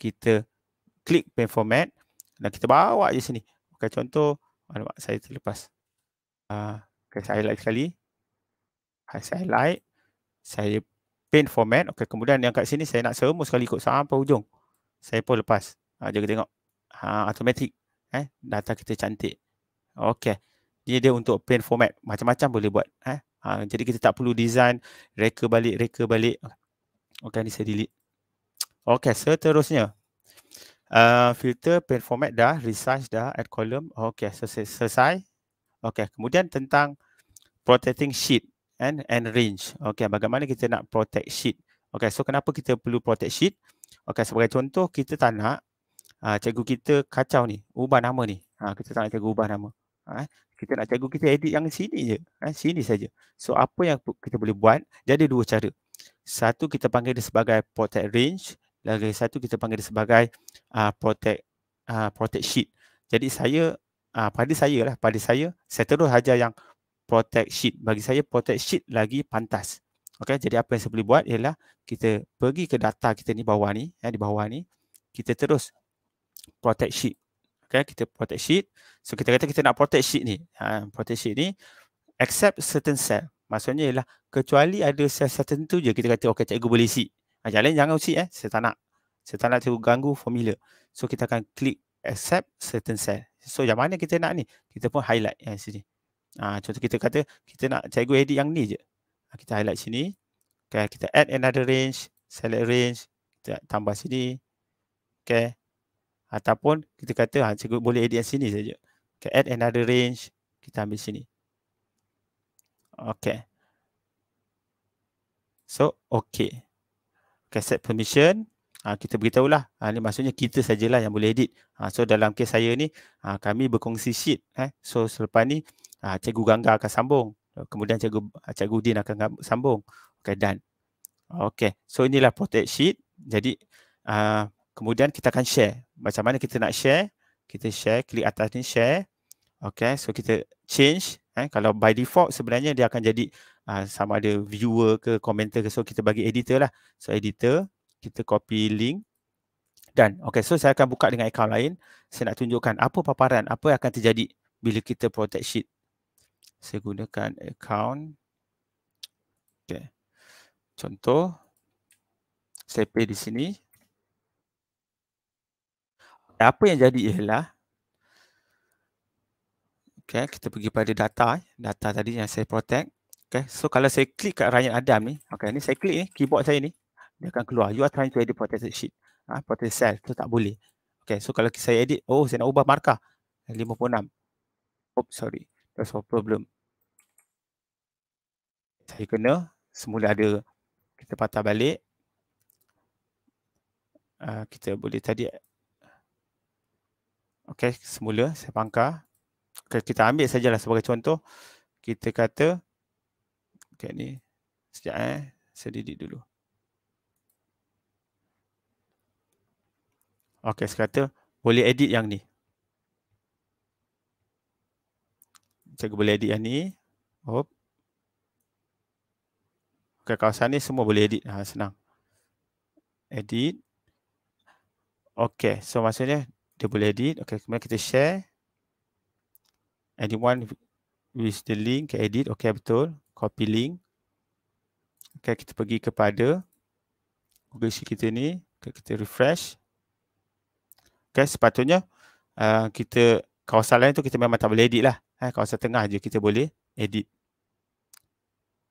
Kita klik pen format. Dan kita bawa je sini. Okay, contoh, mana ah, saya terlepas. Uh, okay, saya highlight sekali. Saya highlight. Saya pen format. Okay, kemudian yang kat sini saya nak semua sekali ikut sampai ujung. Saya pun lepas. Uh, ah, jaga tengok. uh, automatic. Eh, data kita cantik. Okay dia dia untuk plain format macam-macam boleh buat eh ha, jadi kita tak perlu design reka balik reka balik Okay, ni saya delete Okay, seterusnya uh, filter plain format dah resize dah add column Okay, selesai, selesai. okey kemudian tentang protecting sheet and and range Okay, bagaimana kita nak protect sheet Okay, so kenapa kita perlu protect sheet Okay, sebagai contoh kita tak nak uh, cikgu kita kacau ni ubah nama ni ha, kita tak nak cikgu ubah nama Ha, kita nak cikgu kita edit yang sini je. Ha, sini saja. So apa yang kita boleh buat? Jadi dua cara. Satu kita panggil dia sebagai protect range. Lagi satu kita panggil dia sebagai uh, protect uh, protect sheet. Jadi saya, uh, pada saya lah, pada saya, saya terus saja yang protect sheet. Bagi saya protect sheet lagi pantas. Okay, jadi apa yang saya boleh buat ialah kita pergi ke data kita ni bawah ni, ya, di bawah ni. Kita terus protect sheet okay, kita protect sheet. So kita kata kita nak protect sheet ni. Ha, protect sheet ni accept certain cell. Maksudnya ialah kecuali ada cell tertentu je kita kata okey cikgu boleh sheet. Ha, jangan lain jangan sheet eh. Saya tak nak. Saya tak nak cikgu ganggu formula. So kita akan klik accept certain cell. So yang mana kita nak ni? Kita pun highlight yang sini. Ha, contoh kita kata kita nak cikgu edit yang ni je. Ha, kita highlight sini. Okay, kita add another range, select range, kita tambah sini. Okay, ataupun kita kata ha, cikgu boleh edit yang sini saja. Okay, add another range. Kita ambil sini. Okay. So, okay. Okay, set permission. Ha, kita beritahulah. Ha, ini maksudnya kita sajalah yang boleh edit. Ha, so, dalam kes saya ni, ha, kami berkongsi sheet. Eh. So, selepas ni, ha, cikgu Gangga akan sambung. Kemudian cikgu, ha, cikgu Din akan sambung. Okay, done. Okay. So, inilah protect sheet. Jadi, ha, kemudian kita akan share macam mana kita nak share kita share klik atas ni share okay? so kita change eh kalau by default sebenarnya dia akan jadi uh, sama ada viewer ke komentar. ke so kita bagi editor lah so editor kita copy link dan okay. so saya akan buka dengan account lain saya nak tunjukkan apa paparan apa yang akan terjadi bila kita protect sheet saya gunakan account Okay, contoh saya pay di sini apa yang jadi ialah okay, kita pergi pada data eh. data tadi yang saya protect okay, so kalau saya klik kat Ryan Adam ni okay, ni saya klik ni keyboard saya ni dia akan keluar you are trying to edit protected sheet ah ha, protected cell tu tak boleh okay, so kalau saya edit oh saya nak ubah markah 56 oh sorry that's a problem saya kena semula ada kita patah balik uh, kita boleh tadi Okey, semula saya pangkar. Okay, kita ambil sajalah sebagai contoh. Kita kata okey ni. Sekejap eh, saya didik dulu. Okey, saya kata boleh edit yang ni. Cikgu boleh edit yang ni. Hop. Okey, kawasan ni semua boleh edit. Ha, senang. Edit. Okey, so maksudnya dia boleh edit. Okay, kemudian kita share. Anyone with the link can edit. Okay, betul. Copy link. Okay, kita pergi kepada Google Sheet kita ni. Okay, kita refresh. Okay, sepatutnya uh, kita kawasan lain tu kita memang tak boleh edit lah. Ha, kawasan tengah je kita boleh edit.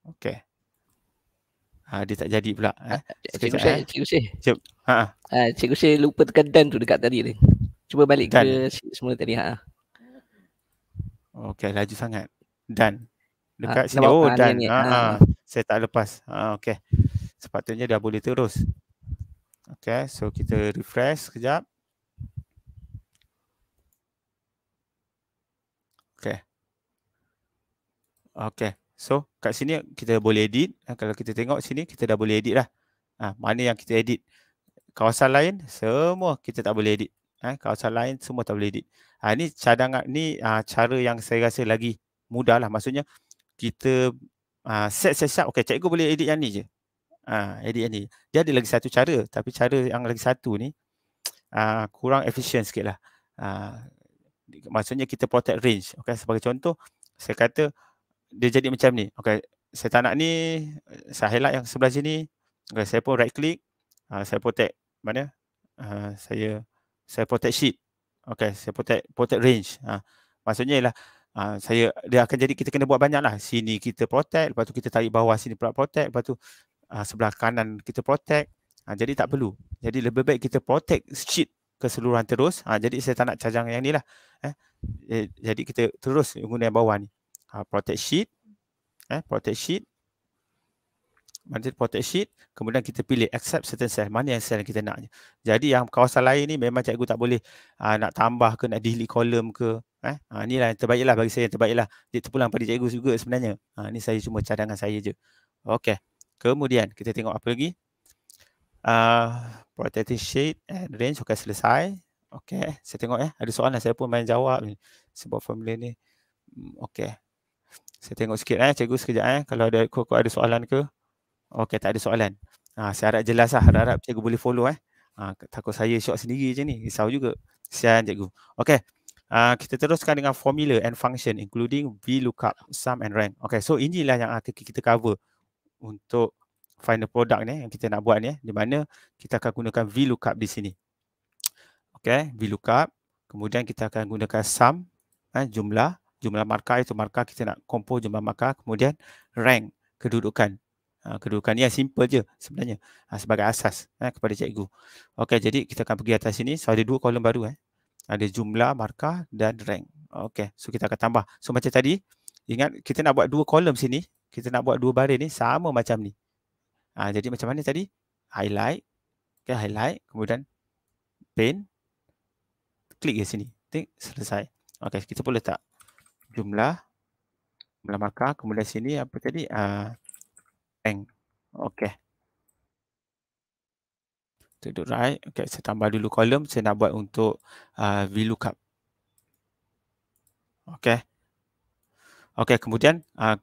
Okay. Ha, dia tak jadi pula. Eh. Ah, eh. Ha? ha. Ah, cikgu saya, cikgu saya. cikgu saya lupa tekan done tu dekat tadi ni cuba balik Dan. ke semula tadi ha. Okey laju sangat. Dan dekat ha, sini oh dan ha, ha, ha. saya tak lepas. Ha okey. Sepatutnya dah boleh terus. Okey, so kita refresh sekejap. Okey. Okey. So kat sini kita boleh edit. Ha, kalau kita tengok sini kita dah boleh edit lah. Ha, mana yang kita edit? Kawasan lain semua kita tak boleh edit. Eh, kalau cara lain semua tak boleh edit. Ha, ini cadangan ni uh, cara yang saya rasa lagi mudah lah. Maksudnya kita uh, set set set. Okey, cikgu boleh edit yang ni je. Ha, edit yang ni. Dia ada lagi satu cara. Tapi cara yang lagi satu ni uh, kurang efisien sikit lah. Uh, maksudnya kita protect range. Okey, sebagai contoh saya kata dia jadi macam ni. Okey, saya tak nak ni, saya highlight yang sebelah sini. Okay, saya pun right click, uh, saya protect mana? Uh, saya saya protect sheet. Okay, saya protect protect range. Ha. Maksudnya ialah ha, saya dia akan jadi kita kena buat banyak lah. Sini kita protect, lepas tu kita tarik bawah sini pula protect, lepas tu ha, sebelah kanan kita protect. Ha, jadi tak perlu. Jadi lebih baik kita protect sheet keseluruhan terus. Ha, jadi saya tak nak cajang yang ni lah. Eh. eh jadi kita terus guna yang bawah ni. Ha, protect sheet. Eh, protect sheet mana protect sheet kemudian kita pilih accept certain cell mana yang cell yang kita nak jadi yang kawasan lain ni memang cikgu tak boleh aa, ah, nak tambah ke nak delete column ke eh ha, inilah yang terbaik lah bagi saya yang terbaik lah. dia terpulang pada cikgu juga sebenarnya ha, ah, ni saya cuma cadangan saya je Okey. kemudian kita tengok apa lagi aa, protected sheet and range okay selesai Okey. saya tengok eh. ada soalan saya pun main jawab ni sebab formula ni hmm, Okey. Saya tengok sikit eh, cikgu sekejap eh. Kalau ada kau ada soalan ke? Okey, tak ada soalan. Ha, saya harap jelas lah. Harap-harap cikgu boleh follow eh. Ha, takut saya syok sendiri je ni. Risau juga. Sian cikgu. Okey. Uh, kita teruskan dengan formula and function including VLOOKUP, SUM and RANK. Okey, so inilah yang akan kita cover untuk final product ni yang kita nak buat ni. Eh. Di mana kita akan gunakan VLOOKUP di sini. Okey, VLOOKUP. Kemudian kita akan gunakan SUM, eh, jumlah. Jumlah markah itu markah kita nak kompo jumlah markah. Kemudian RANK, kedudukan. Ha, kedudukan yang simple je sebenarnya ha, sebagai asas ha, kepada cikgu. Okey, jadi kita akan pergi atas sini. So, ada dua kolom baru. Eh. Ada jumlah, markah dan rank. Okey, so kita akan tambah. So, macam tadi, ingat kita nak buat dua kolom sini. Kita nak buat dua baris ni sama macam ni. Ha, jadi macam mana tadi? Highlight. Okey, highlight. Kemudian, paint. Klik ke sini. Tink, selesai. Okey, kita boleh letak jumlah. Jumlah markah. Kemudian sini apa tadi? Haa. Uh, bank. Okay. To the right. Okay, saya tambah dulu kolom. Saya nak buat untuk uh, VLOOKUP. Okay. Okay, kemudian uh,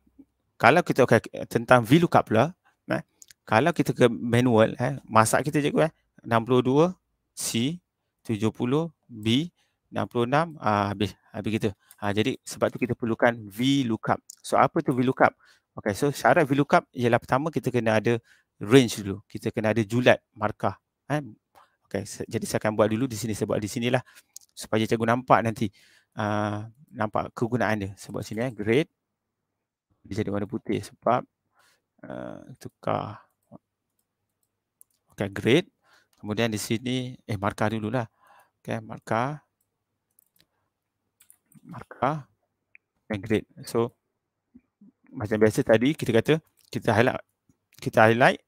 kalau kita okay, tentang VLOOKUP pula, eh, kalau kita ke manual, eh, masak kita cikgu eh, 62 C, 70 B, 66 uh, ah, habis. Habis ah, gitu, Ha, ah, jadi sebab tu kita perlukan VLOOKUP. So apa tu VLOOKUP? Okay, so syarat VLOOKUP ialah pertama kita kena ada range dulu. Kita kena ada julat markah. Eh? Okay, jadi saya akan buat dulu di sini. Saya buat di sinilah supaya cikgu nampak nanti. Uh, nampak kegunaan dia. Saya buat sini eh. Great. Dia jadi warna putih sebab uh, tukar. Okay, great. Kemudian di sini, eh markah dululah. Okay, markah. Markah. And great. So, macam biasa tadi kita kata kita highlight kita highlight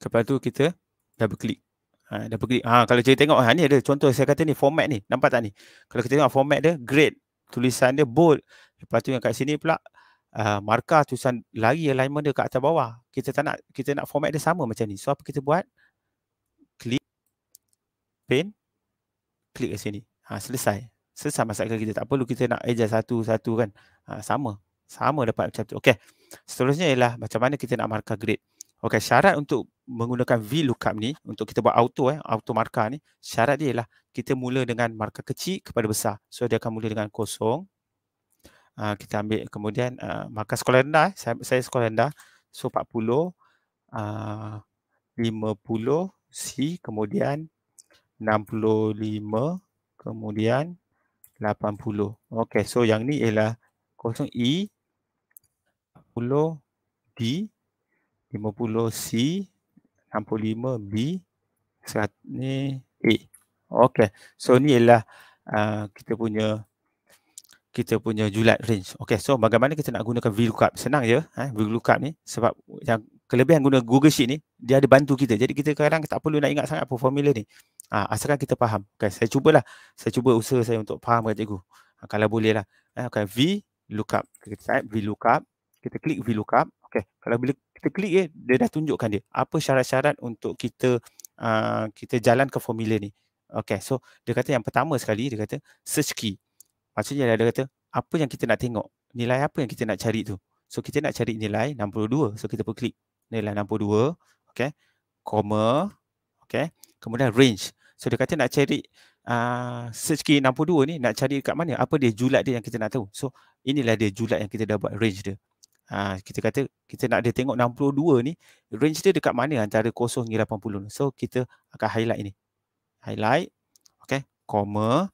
lepas tu kita double click ha, double click ha, kalau saya tengok ha, ni ada contoh saya kata ni format ni nampak tak ni kalau kita tengok format dia grade tulisan dia bold lepas tu yang kat sini pula uh, markah tulisan lari alignment dia kat atas bawah kita tak nak kita nak format dia sama macam ni so apa kita buat klik paint klik kat sini ha, selesai selesai masalah kita tak perlu kita nak adjust satu-satu kan ha, sama sama dapat macam tu. Okey. Seterusnya ialah macam mana kita nak markah grade. Okey, syarat untuk menggunakan VLOOKUP ni untuk kita buat auto eh, auto markah ni, syarat dia ialah kita mula dengan markah kecil kepada besar. So dia akan mula dengan kosong. Uh, kita ambil kemudian uh, markah sekolah rendah. Eh. Saya, saya sekolah rendah. So 40, uh, 50, C, kemudian 65, kemudian 80. Okey, so yang ni ialah kosong E, 50 D 50 C 65 B 100 ni A Okay, so ni ialah uh, kita punya kita punya julat range Okay, so bagaimana kita nak gunakan VLOOKUP senang je eh VLOOKUP ni sebab yang kelebihan guna Google Sheet ni dia ada bantu kita jadi kita kadang tak perlu nak ingat sangat apa formula ni ha, asalkan kita faham okay, saya cubalah saya cuba usaha saya untuk faham kepada cikgu ha, kalau boleh lah eh, okay, V kita type V kita klik VLOOKUP. Okey, kalau bila kita klik eh, dia dah tunjukkan dia apa syarat-syarat untuk kita uh, kita jalan ke formula ni. Okey, so dia kata yang pertama sekali dia kata search key. Maksudnya dia kata apa yang kita nak tengok, nilai apa yang kita nak cari tu. So kita nak cari nilai 62. So kita pun klik nilai 62, okey, comma. okey. Kemudian range. So dia kata nak cari Uh, search key 62 ni nak cari kat mana apa dia julat dia yang kita nak tahu so inilah dia julat yang kita dah buat range dia ha, kita kata kita nak dia tengok 62 ni range dia dekat mana antara 0 hingga 80 So kita akan highlight ini. Highlight. Okay. Comma.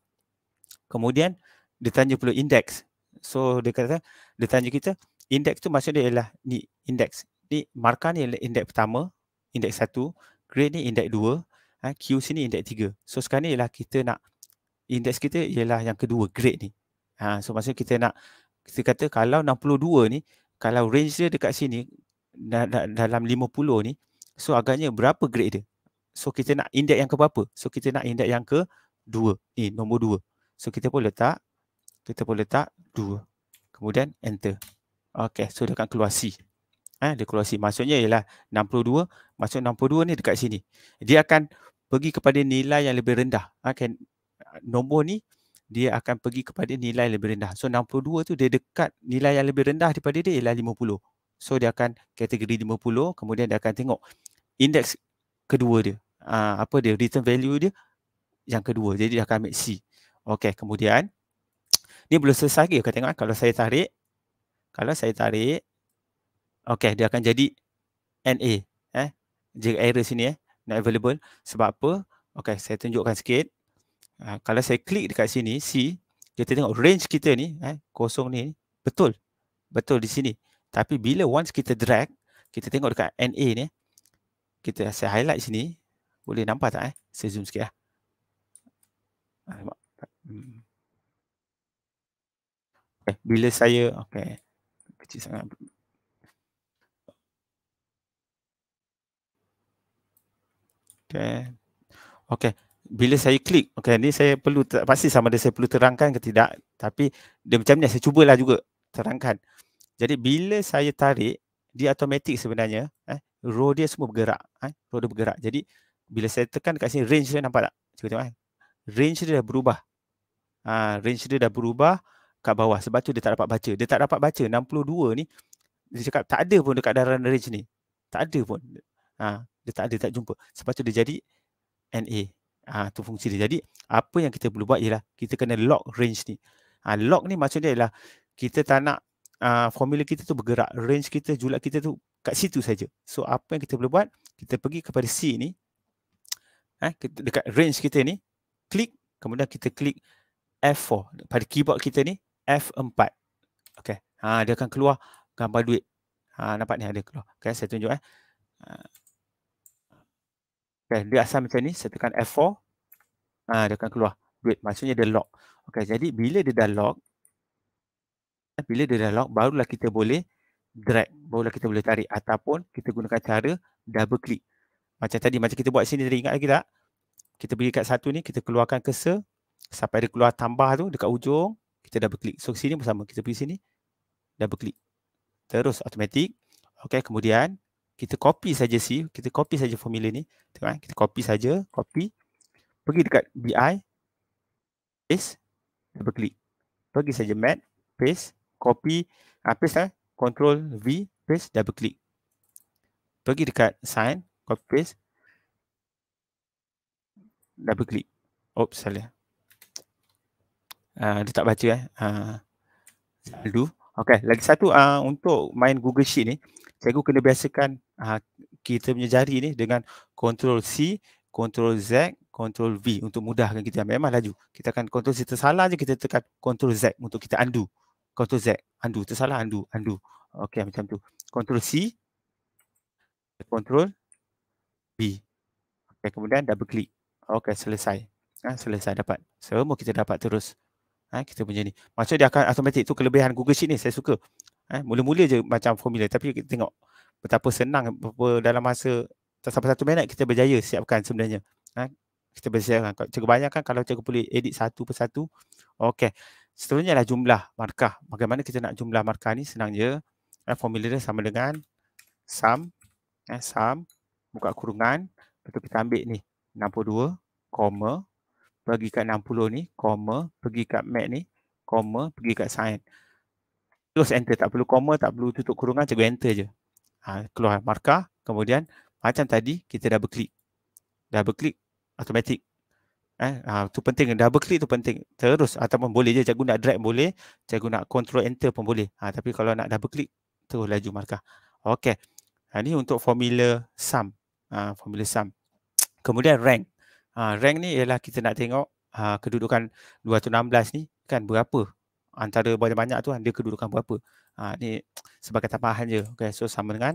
Kemudian dia tanya pula index. So dia kata dia tanya kita index tu maksud dia ialah ni index. Ni markah ni ialah index pertama. Index 1. Grade ni index 2. Ha, Q sini index 3. So sekarang ni ialah kita nak index kita ialah yang kedua grade ni. Ha, so maksudnya kita nak kita kata kalau 62 ni kalau range dia dekat sini dalam 50 ni so agaknya berapa grade dia so kita nak index yang ke berapa so kita nak index yang ke 2 ni nombor 2 so kita pun letak kita pun letak 2 kemudian enter okey so dia akan keluar C eh dia keluar C maksudnya ialah 62 maksud 62 ni dekat sini dia akan pergi kepada nilai yang lebih rendah okey ha, kan? nombor ni dia akan pergi kepada nilai lebih rendah. So 62 tu dia dekat nilai yang lebih rendah daripada dia ialah 50. So dia akan kategori 50 kemudian dia akan tengok indeks kedua dia. Uh, apa dia return value dia yang kedua. Jadi dia akan ambil C. Okey kemudian ni belum selesai lagi. Okay, tengok eh, kalau saya tarik. Kalau saya tarik. Okey dia akan jadi NA. Eh? Jika error sini eh. Not available. Sebab apa? Okey saya tunjukkan sikit. Ha, kalau saya klik dekat sini C kita tengok range kita ni eh kosong ni betul betul di sini tapi bila once kita drag kita tengok dekat NA ni kita saya highlight sini boleh nampak tak eh saya zoom sikit lah. Okay, ha, hmm. eh, bila saya okey kecil sangat okey okey bila saya klik okay, ni saya perlu tak pasti sama ada saya perlu terangkan ke tidak tapi dia macam ni saya cubalah juga terangkan jadi bila saya tarik dia automatik sebenarnya eh row dia semua bergerak eh row dia bergerak jadi bila saya tekan kat sini range dia nampak tak cuba tengok eh range dia dah berubah ha, range dia dah berubah kat bawah sebab tu dia tak dapat baca dia tak dapat baca 62 ni dia cakap tak ada pun dekat dalam range ni tak ada pun ha, dia tak ada tak jumpa sebab tu dia jadi NA Ah ha, tu fungsi dia. Jadi apa yang kita perlu buat ialah kita kena lock range ni. Ah ha, lock ni maksudnya ialah kita tak nak ah formula kita tu bergerak, range kita, julat kita tu kat situ saja. So apa yang kita perlu buat? Kita pergi kepada C ni. Eh ha, dekat range kita ni, klik kemudian kita klik F4 pada keyboard kita ni F4. Okay. Ha dia akan keluar gambar duit. Ha nampak ni ada keluar. Okay, saya tunjuk eh. Ha, Okay, dia asal macam ni, saya tekan F4. Uh, ah, dia akan keluar duit. Maksudnya dia lock. Okay, jadi bila dia dah lock, bila dia dah lock, barulah kita boleh drag. Barulah kita boleh tarik. Ataupun kita gunakan cara double click. Macam tadi, macam kita buat sini tadi. Ingat lagi tak? Kita beri kat satu ni, kita keluarkan kese, Sampai dia keluar tambah tu dekat ujung, kita double click. So sini pun sama. Kita pergi sini, double click. Terus automatic. Okay, kemudian kita copy saja C, kita copy saja formula ni. Tengok eh, kita copy saja, copy. Pergi dekat BI, paste, double click. Pergi saja mat, paste, copy, ah, paste eh, control V, paste, double click. Pergi dekat sign, copy, paste, double click. Oops, salah. Uh, dia tak baca eh. Uh, ah, aldo. Okay, lagi satu uh, untuk main Google Sheet ni, cikgu kena biasakan ha, kita punya jari ni dengan control C, control Z, control V untuk mudahkan kita ambil emas laju. Kita akan control C tersalah je kita tekan control Z untuk kita undo. Control Z, undo, tersalah undo, undo. Okey macam tu. Control C, control B. Okay, kemudian double click. Okey selesai. Ha, selesai dapat. Semua kita dapat terus. Ha, kita punya ni. Maksudnya dia akan automatik tu kelebihan Google Sheet ni saya suka. Ha, mula-mula je macam formula tapi kita tengok betapa senang berapa dalam masa satu satu minit kita berjaya siapkan sebenarnya. Ha? Kita bersiapkan. Kalau cikgu banyak kan kalau cikgu boleh edit satu persatu. Okey. Seterusnya adalah jumlah markah. Bagaimana kita nak jumlah markah ni senang je. Ha? Eh, formula dia sama dengan sum. Ha? Sum. Buka kurungan. Lepas tu kita ambil ni. 62, koma. Pergi kat 60 ni, koma. Pergi kat mat ni, koma. Pergi kat sign. Terus enter. Tak perlu koma, tak perlu tutup kurungan. Cikgu enter je ha, keluar markah kemudian macam tadi kita double click double click automatic eh ha, tu penting double click tu penting terus ataupun boleh je cikgu nak drag boleh cikgu nak control enter pun boleh ha, tapi kalau nak double click terus laju markah okey ha, ni untuk formula sum ha, formula sum kemudian rank ha, rank ni ialah kita nak tengok ha, kedudukan 216 ni kan berapa antara banyak-banyak tu kan dia kedudukan berapa. Ha, ni sebagai tambahan je. Okay, so sama dengan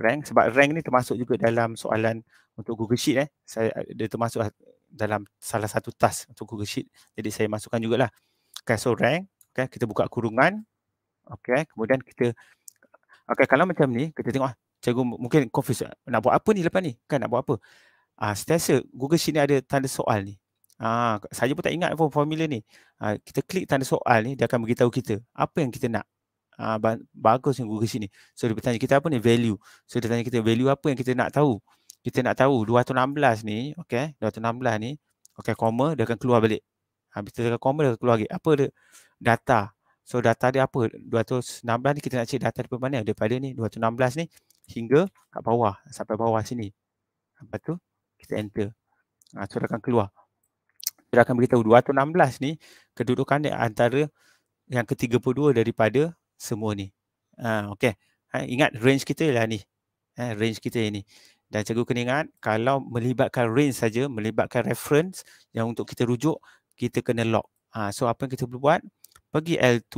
rank. Sebab rank ni termasuk juga dalam soalan untuk Google Sheet. Eh. Saya, ah, dia termasuk dalam salah satu task untuk Google Sheet. Jadi saya masukkan jugalah. Okay, so rank. Okay, kita buka kurungan. Okay, kemudian kita. Okay, kalau macam ni, kita tengok. Ah, cikgu mungkin confused. Nak buat apa ni lepas ni? Kan nak buat apa? Ah, setiasa Google Sheet ni ada tanda soal ni. Ah, saya pun tak ingat pun formula ni. Ah, kita klik tanda soal ni, dia akan beritahu kita apa yang kita nak. Ah ba- bagus yang Google sini. So dia bertanya kita apa ni value. So dia tanya kita value apa yang kita nak tahu. Kita nak tahu 216 ni, okey, 216 ni, okey, koma dia akan keluar balik. Habis ah, tu dekat koma dia akan keluar lagi. Apa dia? Data. So data dia apa? 216 ni kita nak cek data daripada mana? Daripada ni 216 ni hingga kat bawah, sampai bawah sini. Lepas tu kita enter. Ha, so dia akan keluar. Dia akan beritahu 216 ni kedudukan dia antara yang ke-32 daripada semua ni. Ha, okay. Ha, ingat range kita ialah ni. Ha, range kita ini. Dan cikgu kena ingat kalau melibatkan range saja, melibatkan reference yang untuk kita rujuk, kita kena lock. Ha, so apa yang kita perlu buat? Pergi L2,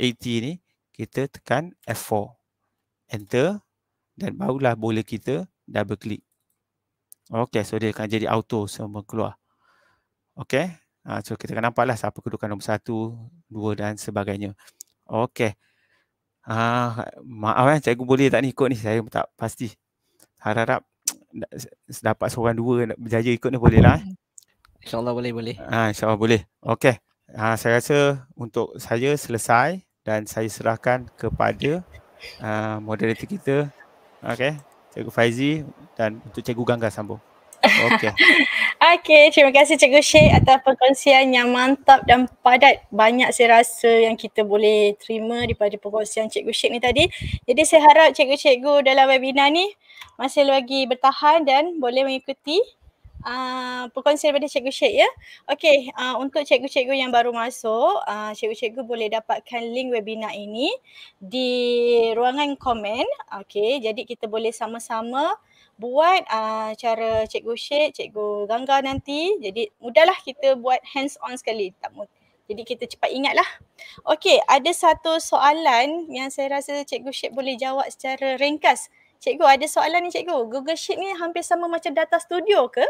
L80 ni, kita tekan F4. Enter. Dan barulah boleh kita double click. Okay, so dia akan jadi auto semua keluar. Okay, ha, so kita akan nampak lah siapa kedudukan nombor satu, dua dan sebagainya. Okey. Ah, maaf eh, cikgu boleh tak ni ikut ni? Saya tak pasti. Harap-harap dapat seorang dua nak berjaya ikut ni boleh lah. Eh. Hmm. InsyaAllah boleh, boleh. Ah, InsyaAllah boleh. Okey. Ah, saya rasa untuk saya selesai dan saya serahkan kepada ah, moderator kita. Okey. Cikgu Faizi dan untuk cikgu Gangga sambung. Okey. Okay, terima kasih Cikgu Syed atas perkongsian yang mantap dan padat. Banyak saya rasa yang kita boleh terima daripada perkongsian Cikgu Syed ni tadi. Jadi saya harap Cikgu-Cikgu dalam webinar ni masih lagi bertahan dan boleh mengikuti Uh, perkongsian daripada Cikgu Syed ya. Okey, uh, untuk cikgu-cikgu yang baru masuk, uh, cikgu-cikgu boleh dapatkan link webinar ini di ruangan komen. Okay, jadi kita boleh sama-sama buat uh, cara cikgu Syed, cikgu Gangga nanti. Jadi mudahlah kita buat hands on sekali. Tak mudah. jadi kita cepat ingatlah. Okey, ada satu soalan yang saya rasa cikgu Syed boleh jawab secara ringkas. Cikgu, ada soalan ni cikgu. Google Sheet ni hampir sama macam data studio ke?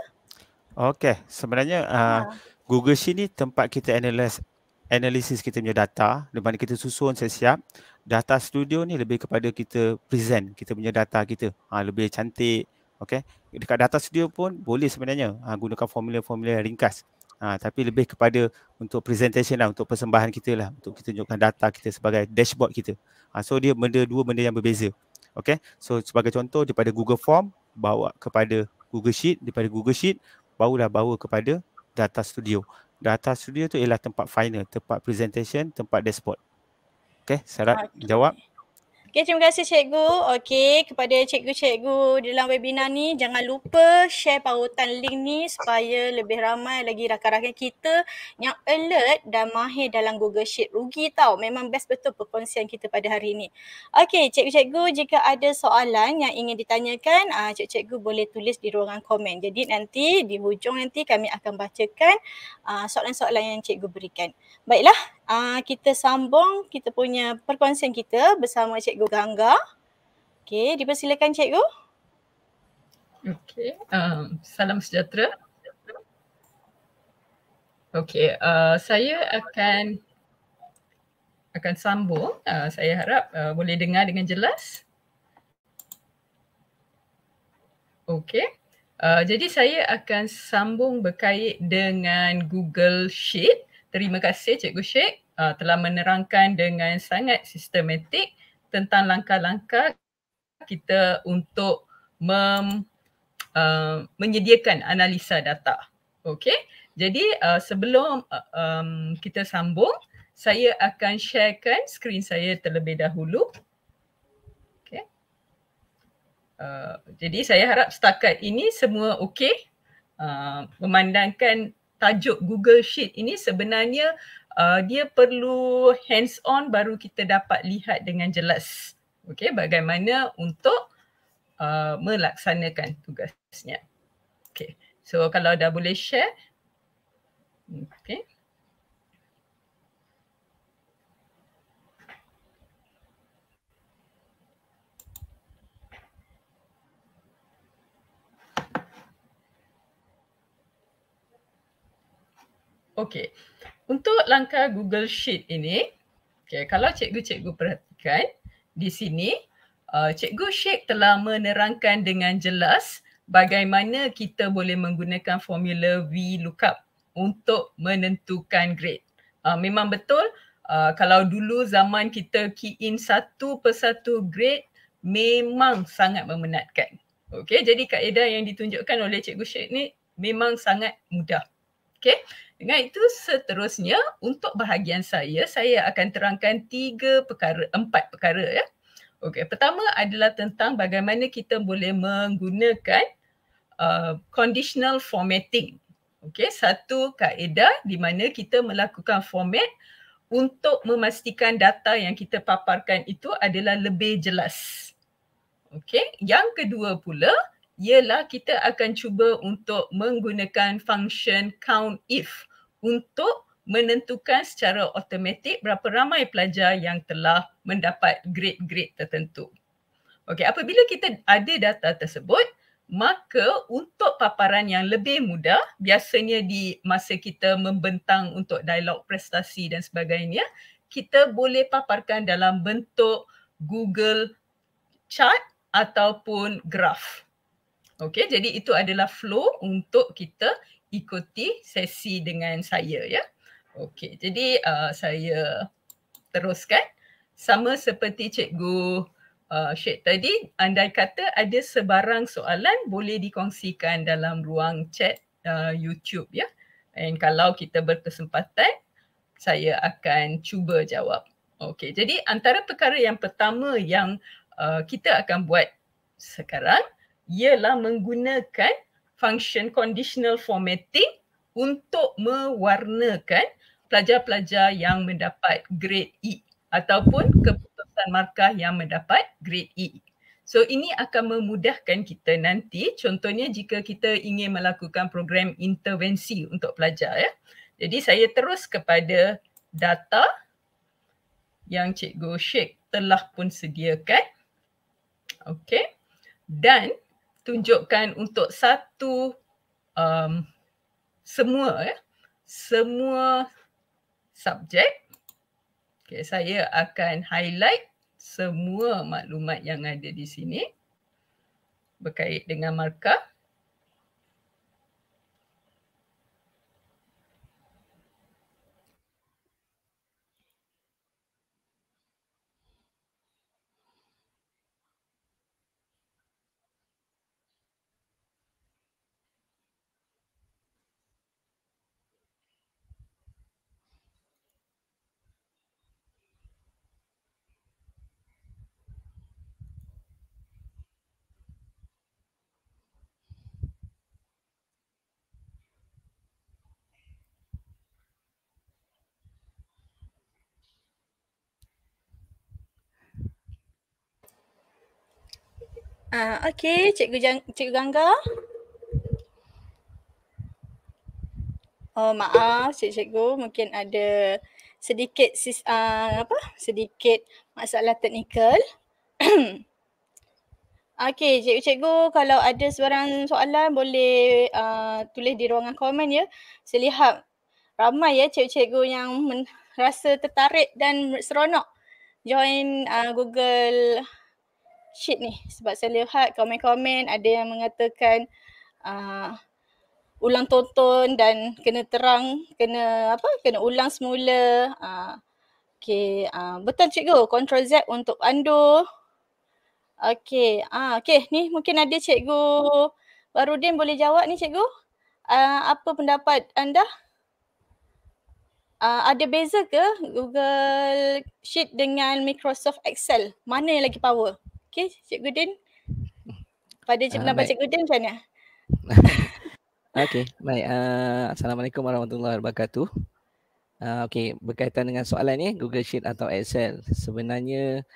Okey, sebenarnya uh, ha. Google Sheet ni tempat kita analyse analisis kita punya data, di mana kita susun siap-siap. Data studio ni lebih kepada kita present kita punya data kita. Ha, lebih cantik, Okay. Dekat data studio pun boleh sebenarnya ha, gunakan formula-formula yang ringkas. Ha, tapi lebih kepada untuk presentation lah, untuk persembahan kita lah, untuk kita tunjukkan data kita sebagai dashboard kita. Ha, so dia benda dua benda yang berbeza. Okay. So sebagai contoh daripada Google Form bawa kepada Google Sheet, daripada Google Sheet barulah bawa kepada data studio. Data studio tu ialah tempat final, tempat presentation, tempat dashboard. Okay, syarat okay. jawab. Okay, terima kasih cikgu. Okay, kepada cikgu-cikgu di dalam webinar ni, jangan lupa share pautan link ni supaya lebih ramai lagi rakan-rakan kita yang alert dan mahir dalam Google Sheet. Rugi tau, memang best betul perkongsian kita pada hari ini. Okay, cikgu-cikgu jika ada soalan yang ingin ditanyakan, uh, ah, cikgu-cikgu boleh tulis di ruangan komen. Jadi nanti di hujung nanti kami akan bacakan ah, soalan-soalan yang cikgu berikan. Baiklah, uh, kita sambung kita punya perkongsian kita bersama Cikgu Gangga. Okey, dipersilakan Cikgu. Okey, um, salam sejahtera. Okey, uh, saya akan akan sambung. Uh, saya harap uh, boleh dengar dengan jelas. Okey. Uh, jadi saya akan sambung berkait dengan Google Sheet. Uh, Terima kasih Cikgu Syek uh, telah menerangkan dengan sangat sistematik tentang langkah-langkah kita untuk mem, uh, menyediakan analisa data. Okey. Jadi uh, sebelum uh, um, kita sambung, saya akan sharekan skrin saya terlebih dahulu. Okey. Uh, jadi saya harap setakat ini semua okey. Uh, memandangkan tajuk Google Sheet ini sebenarnya uh, dia perlu hands on baru kita dapat lihat dengan jelas. Okey, bagaimana untuk uh, melaksanakan tugasnya. Okey. So kalau dah boleh share. Okey. Okey. Untuk langkah Google Sheet ini, okay, kalau cikgu-cikgu perhatikan di sini, uh, cikgu Sheikh telah menerangkan dengan jelas bagaimana kita boleh menggunakan formula VLOOKUP untuk menentukan grade. Uh, memang betul, uh, kalau dulu zaman kita key in satu persatu grade, memang sangat memenatkan. Okay, jadi kaedah yang ditunjukkan oleh cikgu Sheikh ni memang sangat mudah. Okay. Dengan itu seterusnya untuk bahagian saya saya akan terangkan tiga perkara empat perkara ya. Okey, pertama adalah tentang bagaimana kita boleh menggunakan uh, conditional formatting. Okey, satu kaedah di mana kita melakukan format untuk memastikan data yang kita paparkan itu adalah lebih jelas. Okey, yang kedua pula ialah kita akan cuba untuk menggunakan function count if untuk menentukan secara automatik berapa ramai pelajar yang telah mendapat grade-grade tertentu. Okey, apabila kita ada data tersebut, maka untuk paparan yang lebih mudah, biasanya di masa kita membentang untuk dialog prestasi dan sebagainya, kita boleh paparkan dalam bentuk Google chart ataupun graph. Okey, jadi itu adalah flow untuk kita ikuti sesi dengan saya ya. Okey, jadi uh, saya teruskan sama seperti cikgu uh, Syed tadi, andai kata ada sebarang soalan boleh dikongsikan dalam ruang chat uh, YouTube ya. Dan kalau kita berkesempatan saya akan cuba jawab. Okey, jadi antara perkara yang pertama yang uh, kita akan buat sekarang ialah menggunakan function conditional formatting untuk mewarnakan pelajar-pelajar yang mendapat grade E ataupun keputusan markah yang mendapat grade E. So ini akan memudahkan kita nanti contohnya jika kita ingin melakukan program intervensi untuk pelajar ya. Jadi saya terus kepada data yang Cikgu Sheikh telah pun sediakan. Okay. Dan tunjukkan untuk satu um, semua ya eh? semua subjek okay, saya akan highlight semua maklumat yang ada di sini berkait dengan markah Ah, okey, cikgu Jan- cikgu Gangga. Oh, maaf cik-cik cikgu, mungkin ada sedikit sis uh, apa? Sedikit masalah teknikal. okey, cikgu-cikgu kalau ada sebarang soalan boleh uh, tulis di ruangan komen ya. Saya lihat ramai ya cikgu-cikgu yang men- rasa tertarik dan seronok join uh, Google shit ni sebab saya lihat komen-komen ada yang mengatakan uh, ulang tonton dan kena terang kena apa kena ulang semula uh, ah, Okay, uh, ah, betul cikgu. Control Z untuk undo. Okay, ah, uh, okay. ni mungkin ada cikgu baru Barudin boleh jawab ni cikgu. Uh, apa pendapat anda? Uh, ada beza ke Google Sheet dengan Microsoft Excel? Mana yang lagi power? Okay, Cikgu Din. Pada ah, cik uh, nampak Cikgu Din macam mana? okay, baik. Uh, Assalamualaikum warahmatullahi wabarakatuh. Uh, ah, okay, berkaitan dengan soalan ni, Google Sheet atau Excel. Sebenarnya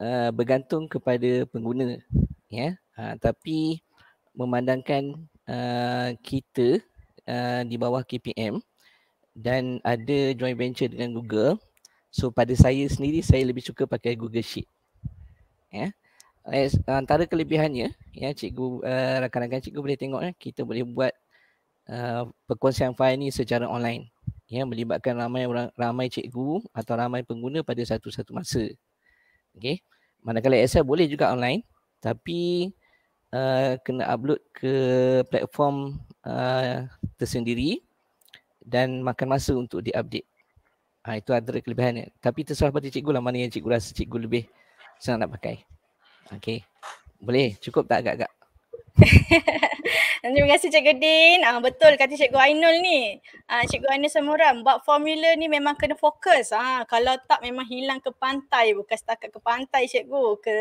uh, bergantung kepada pengguna. ya. Yeah? Uh, tapi memandangkan uh, kita uh, di bawah KPM dan ada joint venture dengan Google, So pada saya sendiri saya lebih suka pakai Google Sheet. Ya. Yeah. Eh, antara kelebihannya ya cikgu uh, rakan-rakan cikgu boleh tengok ya kita boleh buat uh, perkongsian file ni secara online ya melibatkan ramai orang ramai cikgu atau ramai pengguna pada satu-satu masa okey manakala Excel boleh juga online tapi uh, kena upload ke platform uh, tersendiri dan makan masa untuk diupdate. Ha, itu antara kelebihannya. Tapi terserah pada cikgu lah mana yang cikgu rasa cikgu lebih senang nak pakai. Okay. Boleh? Cukup tak agak-agak? Terima kasih Cikgu Din. Ah, betul kata Cikgu Ainul ni. Ah, Cikgu Ainul Semuram, buat formula ni memang kena fokus. Ah, kalau tak memang hilang ke pantai. Bukan setakat ke pantai Cikgu. Ke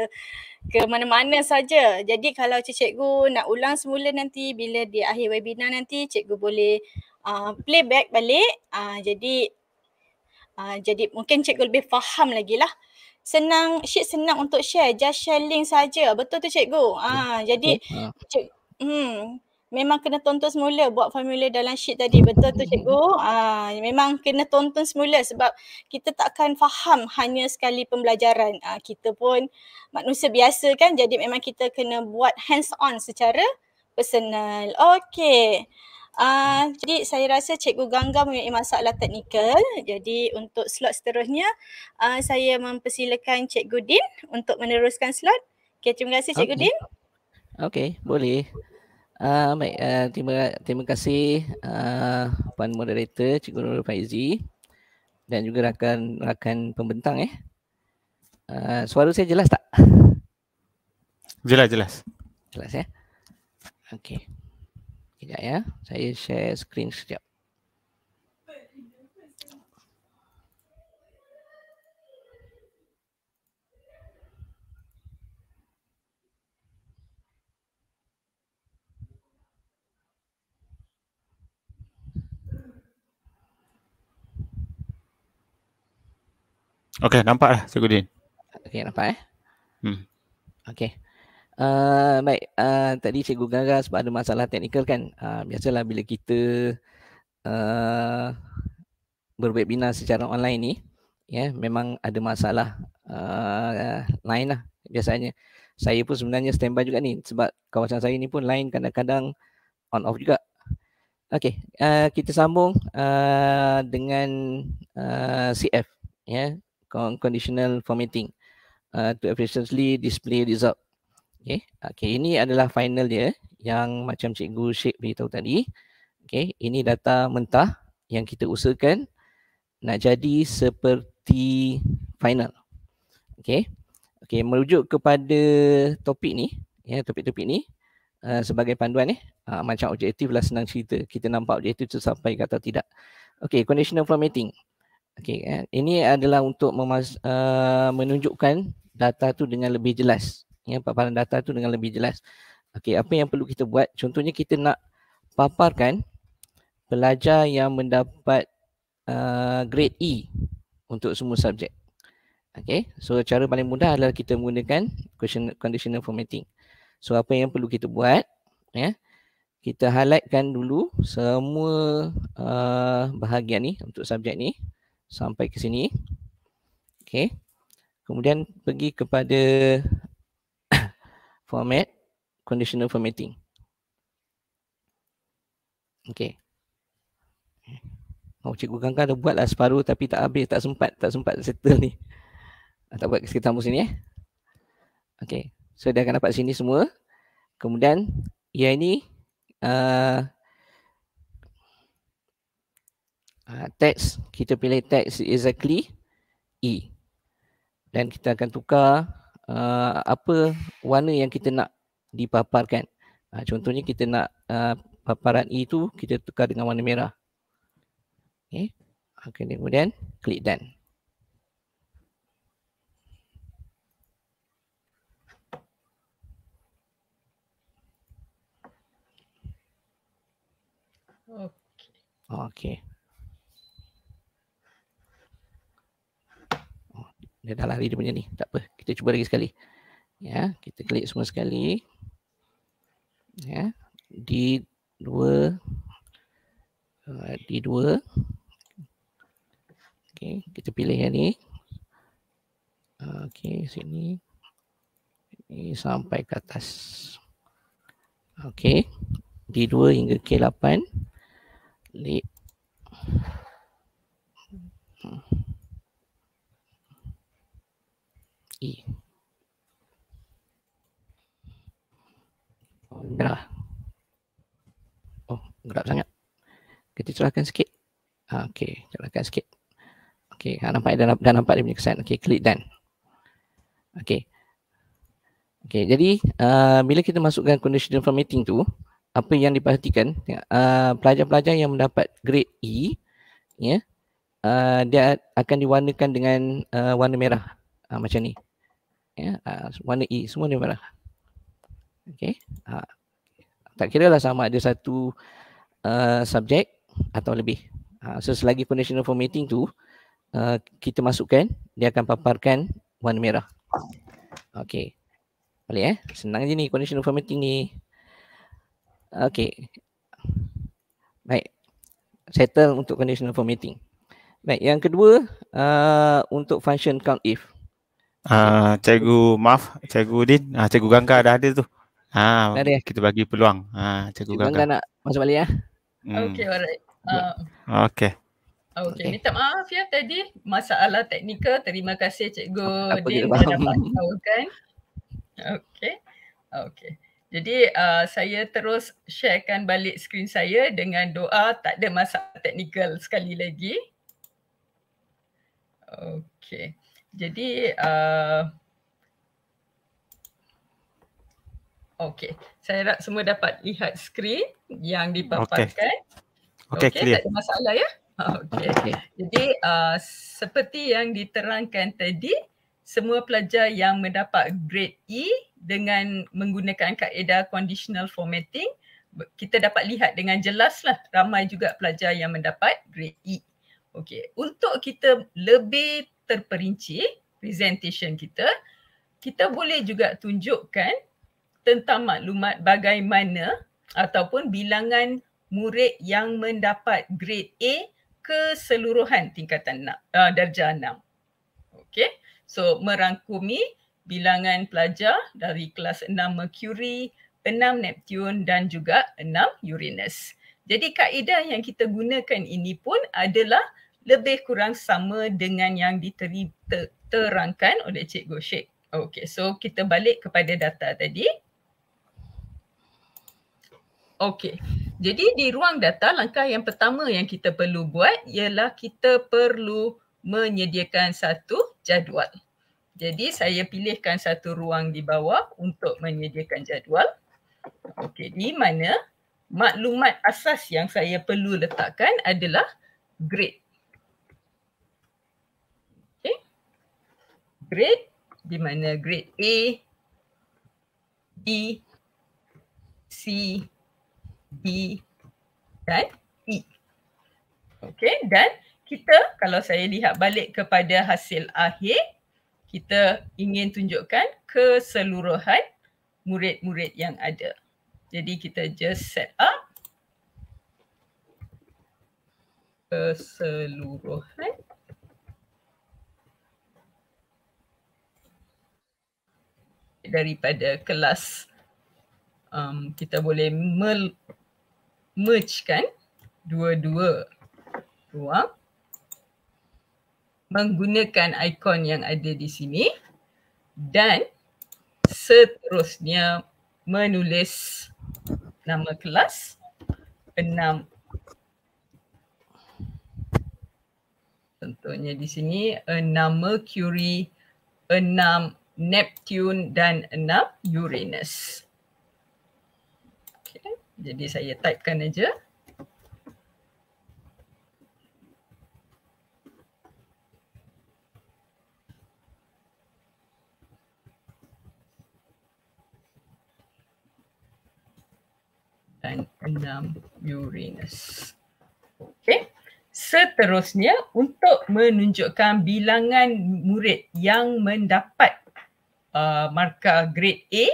ke mana-mana saja. Jadi kalau Cikgu nak ulang semula nanti bila di akhir webinar nanti Cikgu boleh ah, playback balik. Ah, jadi ah, jadi mungkin Cikgu lebih faham lagi lah senang Syed senang untuk share just share link saja betul tu cikgu ah ha, jadi ha. cik hmm memang kena tonton semula buat formula dalam sheet tadi betul tu cikgu ah ha, memang kena tonton semula sebab kita takkan faham hanya sekali pembelajaran ah ha, kita pun manusia biasa kan jadi memang kita kena buat hands on secara personal okey Uh, jadi saya rasa Cikgu Gangga mempunyai masalah teknikal. Jadi untuk slot seterusnya, uh, saya mempersilakan Cikgu Din untuk meneruskan slot. Okay, terima kasih Cikgu okay. Din. Okay, boleh. Uh, baik, uh, terima, terima kasih uh, Puan Moderator Cikgu Nurul Faizi dan juga rakan-rakan pembentang eh. Uh, suara saya jelas tak? Jelas, jelas. Jelas ya. Eh. Okay. Sekejap ya. Saya share screen sekejap. Okey, nampak lah Cikgu Din. Okey, nampak eh. Hmm. Okey. Uh, baik, uh, tadi Cikgu Gara sebab ada masalah teknikal kan uh, Biasalah bila kita uh, berwebinar secara online ni yeah, Memang ada masalah uh, lain lah biasanya Saya pun sebenarnya standby juga ni Sebab kawasan saya ni pun lain kadang-kadang on off juga Okay, uh, kita sambung uh, dengan uh, CF yeah, Conditional Formatting uh, To efficiently display result Okay, okay, ini adalah final dia yang macam cikgu Syed beritahu tadi. Okay, ini data mentah yang kita usahakan nak jadi seperti final. Okay, okay merujuk kepada topik ni, ya topik-topik ni uh, sebagai panduan eh. Uh, macam objektif lah senang cerita. Kita nampak objektif tu sampai kata tidak. Okay, conditional formatting. Okay, eh. ini adalah untuk memas- uh, eh, menunjukkan data tu dengan lebih jelas ya, paparan data tu dengan lebih jelas. Okey, apa yang perlu kita buat? Contohnya kita nak paparkan pelajar yang mendapat uh, grade E untuk semua subjek. Okey, so cara paling mudah adalah kita menggunakan conditional formatting. So apa yang perlu kita buat? Ya, kita highlightkan dulu semua uh, bahagian ni untuk subjek ni sampai ke sini. Okey, kemudian pergi kepada format conditional formatting. Okay. Oh, cikgu Gangga dah buat lah separuh tapi tak habis, tak sempat, tak sempat settle ni. Ah, tak buat kita tambah sini eh. Okay, so dia akan dapat sini semua. Kemudian, yang ini, uh, uh, text, kita pilih text exactly E. Dan kita akan tukar uh, apa warna yang kita nak dipaparkan. Uh, contohnya kita nak uh, paparan E tu kita tukar dengan warna merah. Okay. Okay, kemudian klik dan Okay. Okay. Dia dah lari dia punya ni. Tak apa. Kita cuba lagi sekali. Ya. Kita klik semua sekali. Ya. D2. D2. Uh, Okey. Kita pilih yang ni. Okey. Sini. Ini sampai ke atas. Okey. D2 hingga K8. Lip. Hmm. E. Oh, lah. oh gerak sangat. Kita cerahkan sikit. Ha, ah, okay, cerahkan sikit. Okay, ha, nampak dia, dah nampak dia punya kesan. Okay, klik dan. Okay. Okay, jadi uh, bila kita masukkan conditional formatting tu, apa yang diperhatikan, uh, pelajar-pelajar yang mendapat grade E, ya, yeah, uh, dia akan diwarnakan dengan uh, warna merah uh, macam ni ya uh, ah, warna E semua ni merah okey uh, tak kira lah sama ada satu uh, ah, subjek atau lebih uh, so selagi conditional formatting tu uh, kita masukkan dia akan paparkan warna merah okey boleh eh senang je ni conditional formatting ni okey baik settle untuk conditional formatting baik yang kedua uh, untuk function count if Ah, uh, cikgu maaf, cikgu Din, ah uh, cikgu Gangga dah ada tu. Ah, uh, kita bagi peluang. Ha, uh, cikgu, Gangga. Gangga nak masuk balik ya. Hmm. Okey, alright. Ah. ah. Okey. Okey, minta maaf ya tadi masalah teknikal. Terima kasih cikgu Din dah tahukan. Okey. Okey. Jadi uh, saya terus sharekan balik skrin saya dengan doa tak ada masalah teknikal sekali lagi. Okey. Jadi uh, Okay Saya harap semua dapat lihat skrin Yang dipaparkan Okay, okay, okay clear. tak ada masalah ya Okay, okay. Jadi uh, seperti yang diterangkan tadi Semua pelajar yang mendapat grade E Dengan menggunakan kaedah conditional formatting Kita dapat lihat dengan jelas lah Ramai juga pelajar yang mendapat grade E Okay, untuk kita lebih terperinci presentation kita, kita boleh juga tunjukkan tentang maklumat bagaimana ataupun bilangan murid yang mendapat grade A keseluruhan tingkatan enam, uh, darjah 6. Okay. So merangkumi bilangan pelajar dari kelas 6 Mercury, 6 Neptune dan juga 6 Uranus. Jadi kaedah yang kita gunakan ini pun adalah lebih kurang sama dengan yang diterangkan ter- oleh Cikgu Sheikh. Okay, so kita balik kepada data tadi. Okay, jadi di ruang data langkah yang pertama yang kita perlu buat ialah kita perlu menyediakan satu jadual. Jadi saya pilihkan satu ruang di bawah untuk menyediakan jadual. Okey, di mana maklumat asas yang saya perlu letakkan adalah grade. grade di mana grade A, B, C, D dan E. Okay, dan kita kalau saya lihat balik kepada hasil akhir kita ingin tunjukkan keseluruhan murid-murid yang ada. Jadi kita just set up keseluruhan daripada kelas um, kita boleh merge kan dua-dua ruang menggunakan ikon yang ada di sini dan seterusnya menulis nama kelas enam contohnya di sini enam Mercury enam Neptune dan enam Uranus. Okay. Jadi saya typekan aja. dan 6 Uranus. Okay, Seterusnya untuk menunjukkan bilangan murid yang mendapat Uh, markah grade A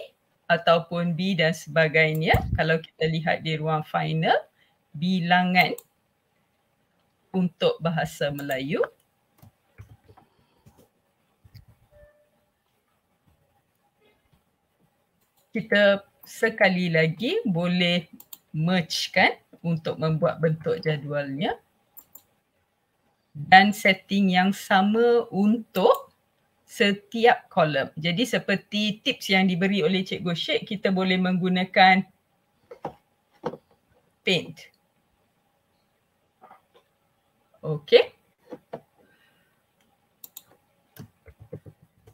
ataupun B dan sebagainya. Kalau kita lihat di ruang final, bilangan untuk bahasa Melayu. Kita sekali lagi boleh mergekan untuk membuat bentuk jadualnya dan setting yang sama untuk setiap kolom. Jadi seperti tips yang diberi oleh Cikgu Syed, kita boleh menggunakan paint. Okay.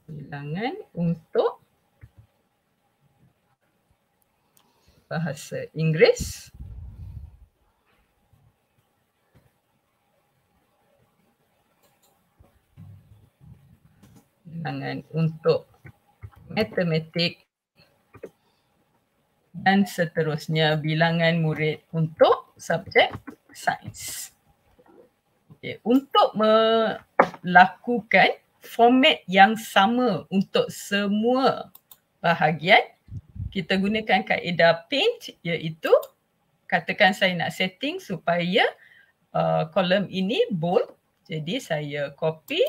Bilangan untuk bahasa Inggeris. kewenangan untuk matematik dan seterusnya bilangan murid untuk subjek sains. Okay. Untuk melakukan format yang sama untuk semua bahagian, kita gunakan kaedah paint iaitu katakan saya nak setting supaya uh, kolom ini bold. Jadi saya copy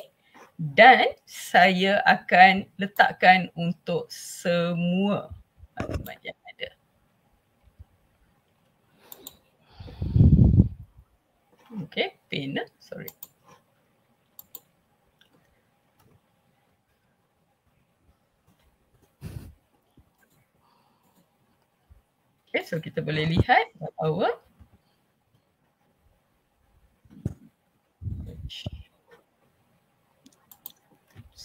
dan saya akan letakkan untuk semua maklumat yang ada. Okay, pin. Sorry. Okay, so kita boleh lihat bahawa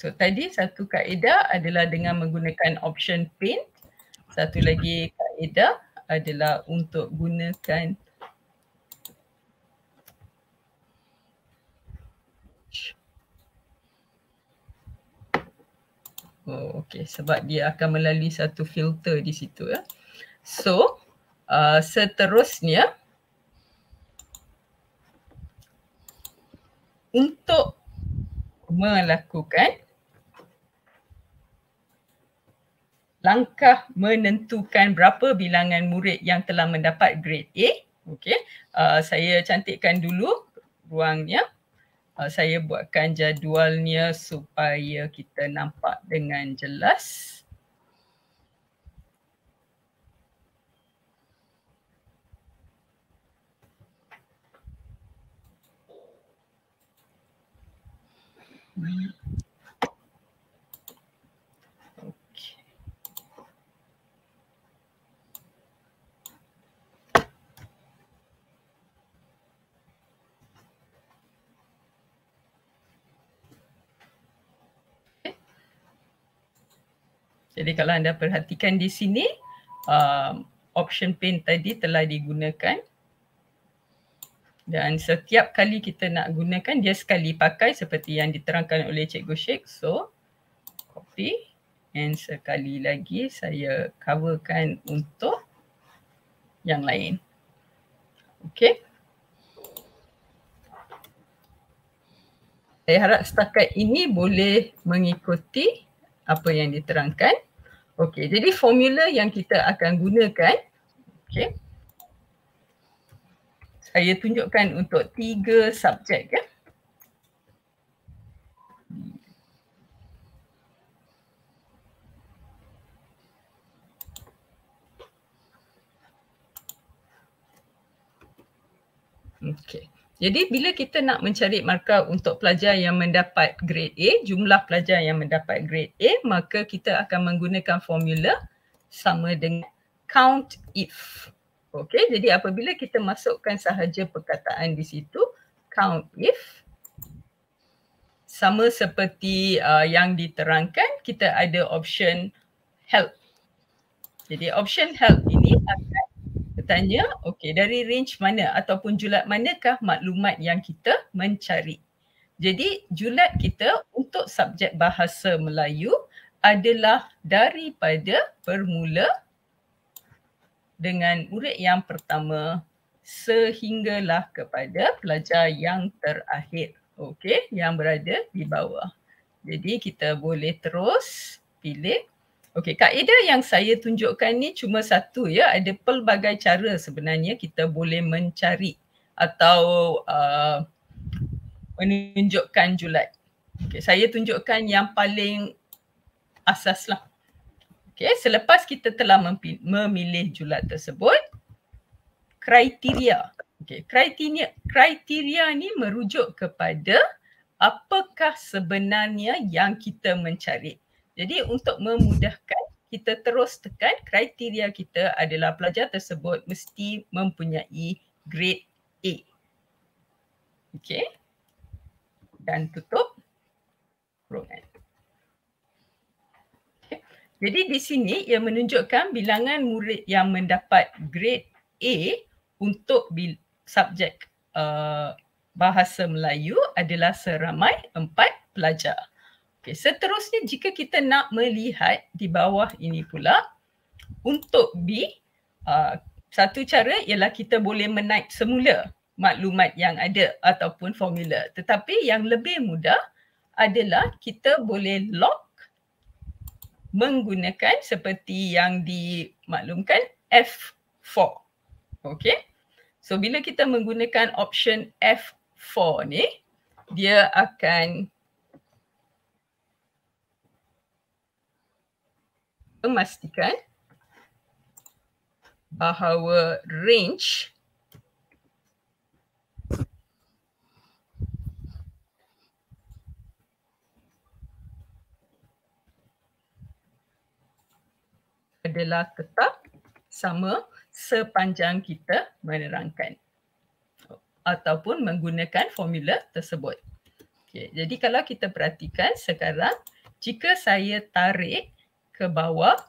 So tadi satu kaedah adalah dengan menggunakan option paint. Satu lagi kaedah adalah untuk gunakan Oh, okay. Sebab dia akan melalui satu filter di situ. Ya. So, uh, seterusnya, untuk melakukan langkah menentukan berapa bilangan murid yang telah mendapat grade A. Okey, uh, saya cantikkan dulu ruangnya. Uh, saya buatkan jadualnya supaya kita nampak dengan jelas. Mm-hmm. Jadi kalau anda perhatikan di sini, um, option pane tadi telah digunakan dan setiap kali kita nak gunakan dia sekali pakai seperti yang diterangkan oleh Cikgu Sheikh. So, copy and sekali lagi saya coverkan untuk yang lain. Okay. Saya harap setakat ini boleh mengikuti apa yang diterangkan. Okey, jadi formula yang kita akan gunakan, okey. Saya tunjukkan untuk tiga subjek ya. Okay. Jadi bila kita nak mencari markah untuk pelajar yang mendapat grade A, jumlah pelajar yang mendapat grade A, maka kita akan menggunakan formula sama dengan count if. Okey, jadi apabila kita masukkan sahaja perkataan di situ, count if sama seperti uh, yang diterangkan, kita ada option help. Jadi option help ini akan tanya okey dari range mana ataupun julat manakah maklumat yang kita mencari jadi julat kita untuk subjek bahasa Melayu adalah daripada permula dengan murid yang pertama sehinggalah kepada pelajar yang terakhir okey yang berada di bawah jadi kita boleh terus pilih Okey, kaedah yang saya tunjukkan ni cuma satu ya. Ada pelbagai cara sebenarnya kita boleh mencari atau uh, menunjukkan julat. Okey, saya tunjukkan yang paling asas lah. Okey, selepas kita telah memilih julat tersebut, kriteria. Okey, kriteria, kriteria ni merujuk kepada apakah sebenarnya yang kita mencari. Jadi untuk memudahkan kita terus tekan kriteria kita adalah pelajar tersebut mesti mempunyai grade A. Okey. Dan tutup kurungan. Okay. Jadi di sini ia menunjukkan bilangan murid yang mendapat grade A untuk subjek uh, bahasa Melayu adalah seramai empat pelajar. Okay, seterusnya jika kita nak melihat di bawah ini pula untuk B uh, satu cara ialah kita boleh menaik semula maklumat yang ada ataupun formula. Tetapi yang lebih mudah adalah kita boleh lock menggunakan seperti yang dimaklumkan F4. Okey. So bila kita menggunakan option F4 ni dia akan memastikan bahawa range adalah tetap sama sepanjang kita menerangkan ataupun menggunakan formula tersebut. Okay. Jadi kalau kita perhatikan sekarang jika saya tarik ke bawah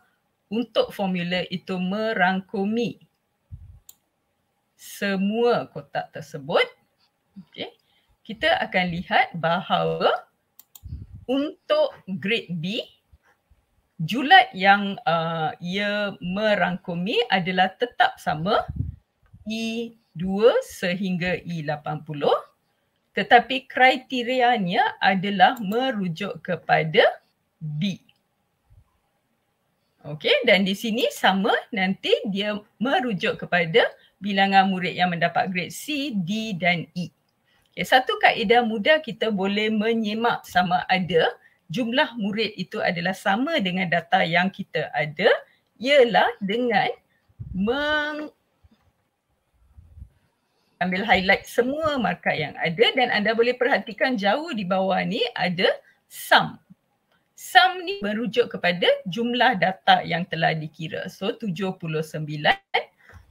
untuk formula itu merangkumi semua kotak tersebut. Okey. Kita akan lihat bahawa untuk grade B julat yang uh, ia merangkumi adalah tetap sama E2 sehingga E80 tetapi kriterianya adalah merujuk kepada B. Uh, Okey dan di sini sama nanti dia merujuk kepada bilangan murid yang mendapat grade C, D dan E. Okay, satu kaedah mudah kita boleh menyemak sama ada jumlah murid itu adalah sama dengan data yang kita ada ialah dengan meng ambil highlight semua markah yang ada dan anda boleh perhatikan jauh di bawah ni ada sum sum ni merujuk kepada jumlah data yang telah dikira. So 79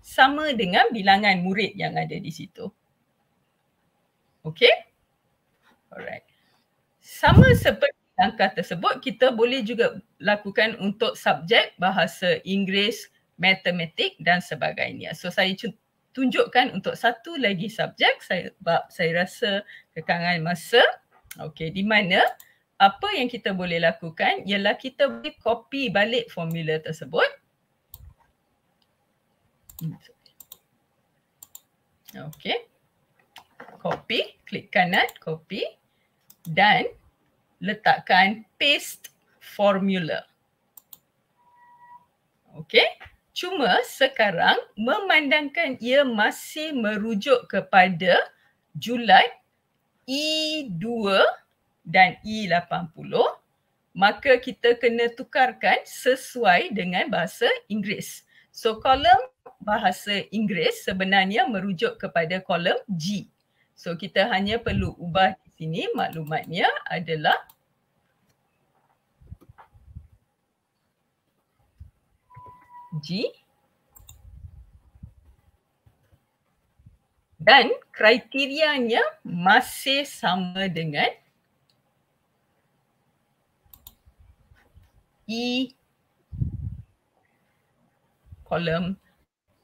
sama dengan bilangan murid yang ada di situ. Okay? Alright. Sama seperti langkah tersebut, kita boleh juga lakukan untuk subjek bahasa Inggeris, matematik dan sebagainya. So saya tunjukkan untuk satu lagi subjek saya, saya rasa kekangan masa. Okay, di mana? apa yang kita boleh lakukan ialah kita boleh copy balik formula tersebut. Okay. Copy, klik kanan, copy dan letakkan paste formula. Okay. Cuma sekarang memandangkan ia masih merujuk kepada Julai E2 dan E80 maka kita kena tukarkan sesuai dengan bahasa Inggeris. So kolom bahasa Inggeris sebenarnya merujuk kepada kolom G. So kita hanya perlu ubah di sini maklumatnya adalah G dan kriterianya masih sama dengan E kolom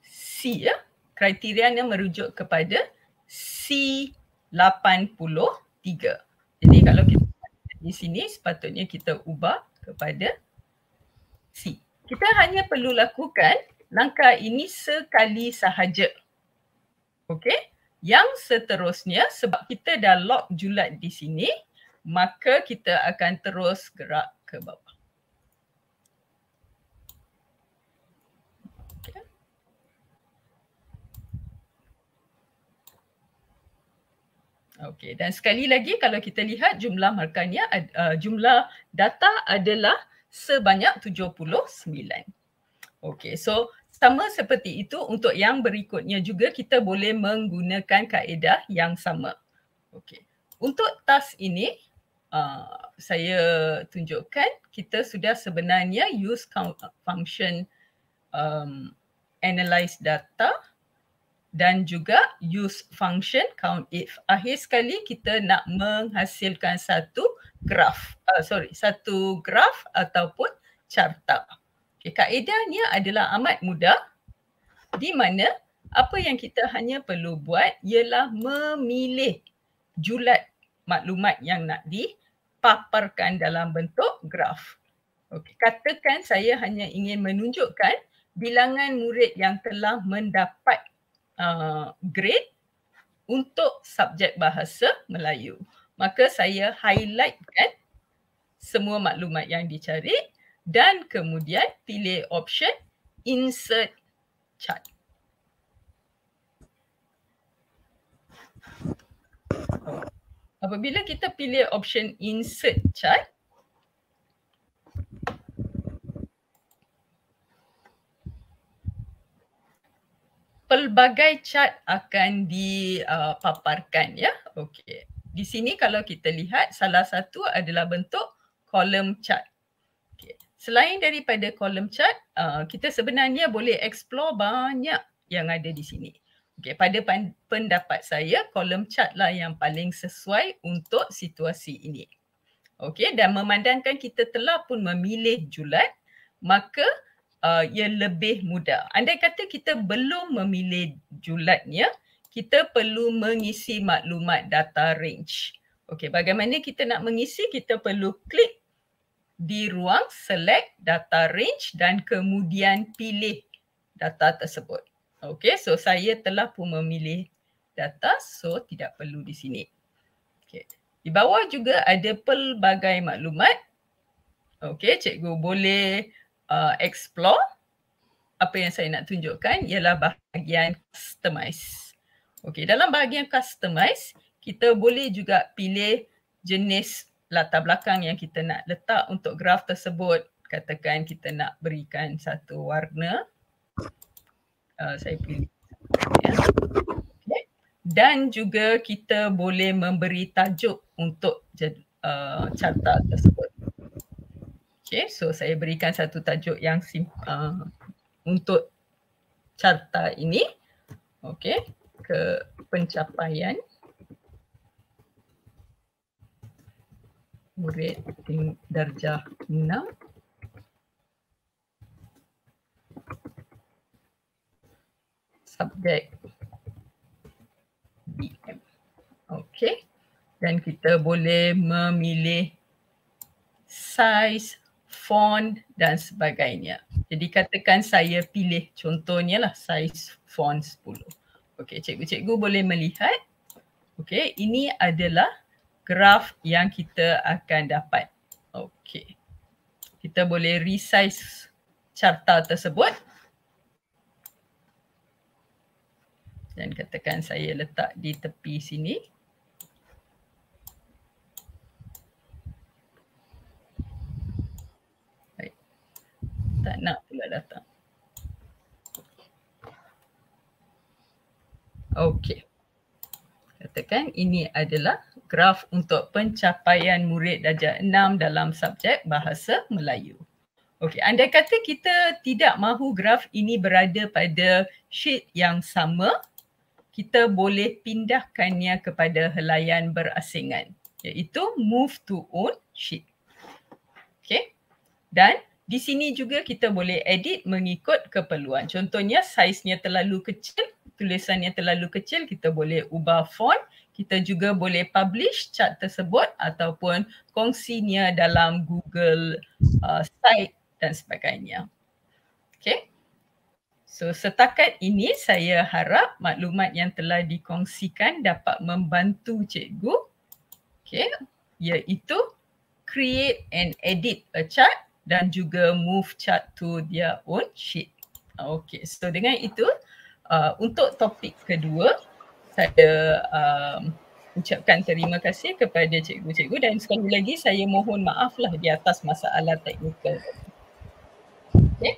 C ya. Kriterianya merujuk kepada C83. Jadi kalau kita di sini sepatutnya kita ubah kepada C. Kita hanya perlu lakukan langkah ini sekali sahaja. Okey. Yang seterusnya sebab kita dah lock julat di sini maka kita akan terus gerak ke bawah. Okey, dan sekali lagi kalau kita lihat jumlah markahnya, uh, jumlah data adalah sebanyak 79. Okey, so sama seperti itu untuk yang berikutnya juga kita boleh menggunakan kaedah yang sama. Okey, untuk task ini uh, saya tunjukkan kita sudah sebenarnya use uh, function um, analyze data dan juga use function count if. Akhir sekali kita nak menghasilkan satu graf, uh, sorry, satu graf ataupun carta. Okay, kaedahnya adalah amat mudah di mana apa yang kita hanya perlu buat ialah memilih julat maklumat yang nak dipaparkan dalam bentuk graf. Okay, katakan saya hanya ingin menunjukkan bilangan murid yang telah mendapat uh, grade untuk subjek bahasa Melayu. Maka saya highlightkan semua maklumat yang dicari dan kemudian pilih option insert chart. Apabila kita pilih option insert chart, pelbagai chart akan dipaparkan uh, ya. Okey. Di sini kalau kita lihat salah satu adalah bentuk kolom chart. Okey. Selain daripada kolom chart, uh, kita sebenarnya boleh explore banyak yang ada di sini. Okey, pada pendapat saya kolom chart lah yang paling sesuai untuk situasi ini. Okey, dan memandangkan kita telah pun memilih julat, maka uh, ia lebih mudah. Andai kata kita belum memilih julatnya, kita perlu mengisi maklumat data range. Okey, bagaimana kita nak mengisi? Kita perlu klik di ruang select data range dan kemudian pilih data tersebut. Okey, so saya telah pun memilih data, so tidak perlu di sini. Okey. Di bawah juga ada pelbagai maklumat. Okey, cikgu boleh uh, explore apa yang saya nak tunjukkan ialah bahagian customize. Okey, dalam bahagian customize, kita boleh juga pilih jenis latar belakang yang kita nak letak untuk graf tersebut. Katakan kita nak berikan satu warna. Uh, saya pilih. Ya. Dan juga kita boleh memberi tajuk untuk uh, carta tersebut. Okay, so saya berikan satu tajuk yang simple uh, untuk carta ini. Okay, ke pencapaian murid ting- darjah 6. subjek DM. Okey. Dan kita boleh memilih size font dan sebagainya. Jadi katakan saya pilih contohnya lah size font 10. Okey, cikgu-cikgu boleh melihat. Okey, ini adalah graf yang kita akan dapat. Okey. Kita boleh resize carta tersebut. Dan katakan saya letak di tepi sini. tak nak pula datang. Okey. Katakan ini adalah graf untuk pencapaian murid darjah 6 dalam subjek bahasa Melayu. Okey, anda kata kita tidak mahu graf ini berada pada sheet yang sama, kita boleh pindahkannya kepada helaian berasingan iaitu move to own sheet. Okey. Dan di sini juga kita boleh edit mengikut keperluan. Contohnya saiznya terlalu kecil, tulisannya terlalu kecil, kita boleh ubah font. Kita juga boleh publish chat tersebut ataupun kongsinya dalam Google uh, site dan sebagainya. Okay. So setakat ini saya harap maklumat yang telah dikongsikan dapat membantu cikgu. Okay. Iaitu create and edit a chart dan juga move chart to their own sheet. Okay, so dengan itu uh, untuk topik kedua saya um, ucapkan terima kasih kepada cikgu-cikgu dan sekali lagi saya mohon maaflah di atas masalah teknikal. Okay.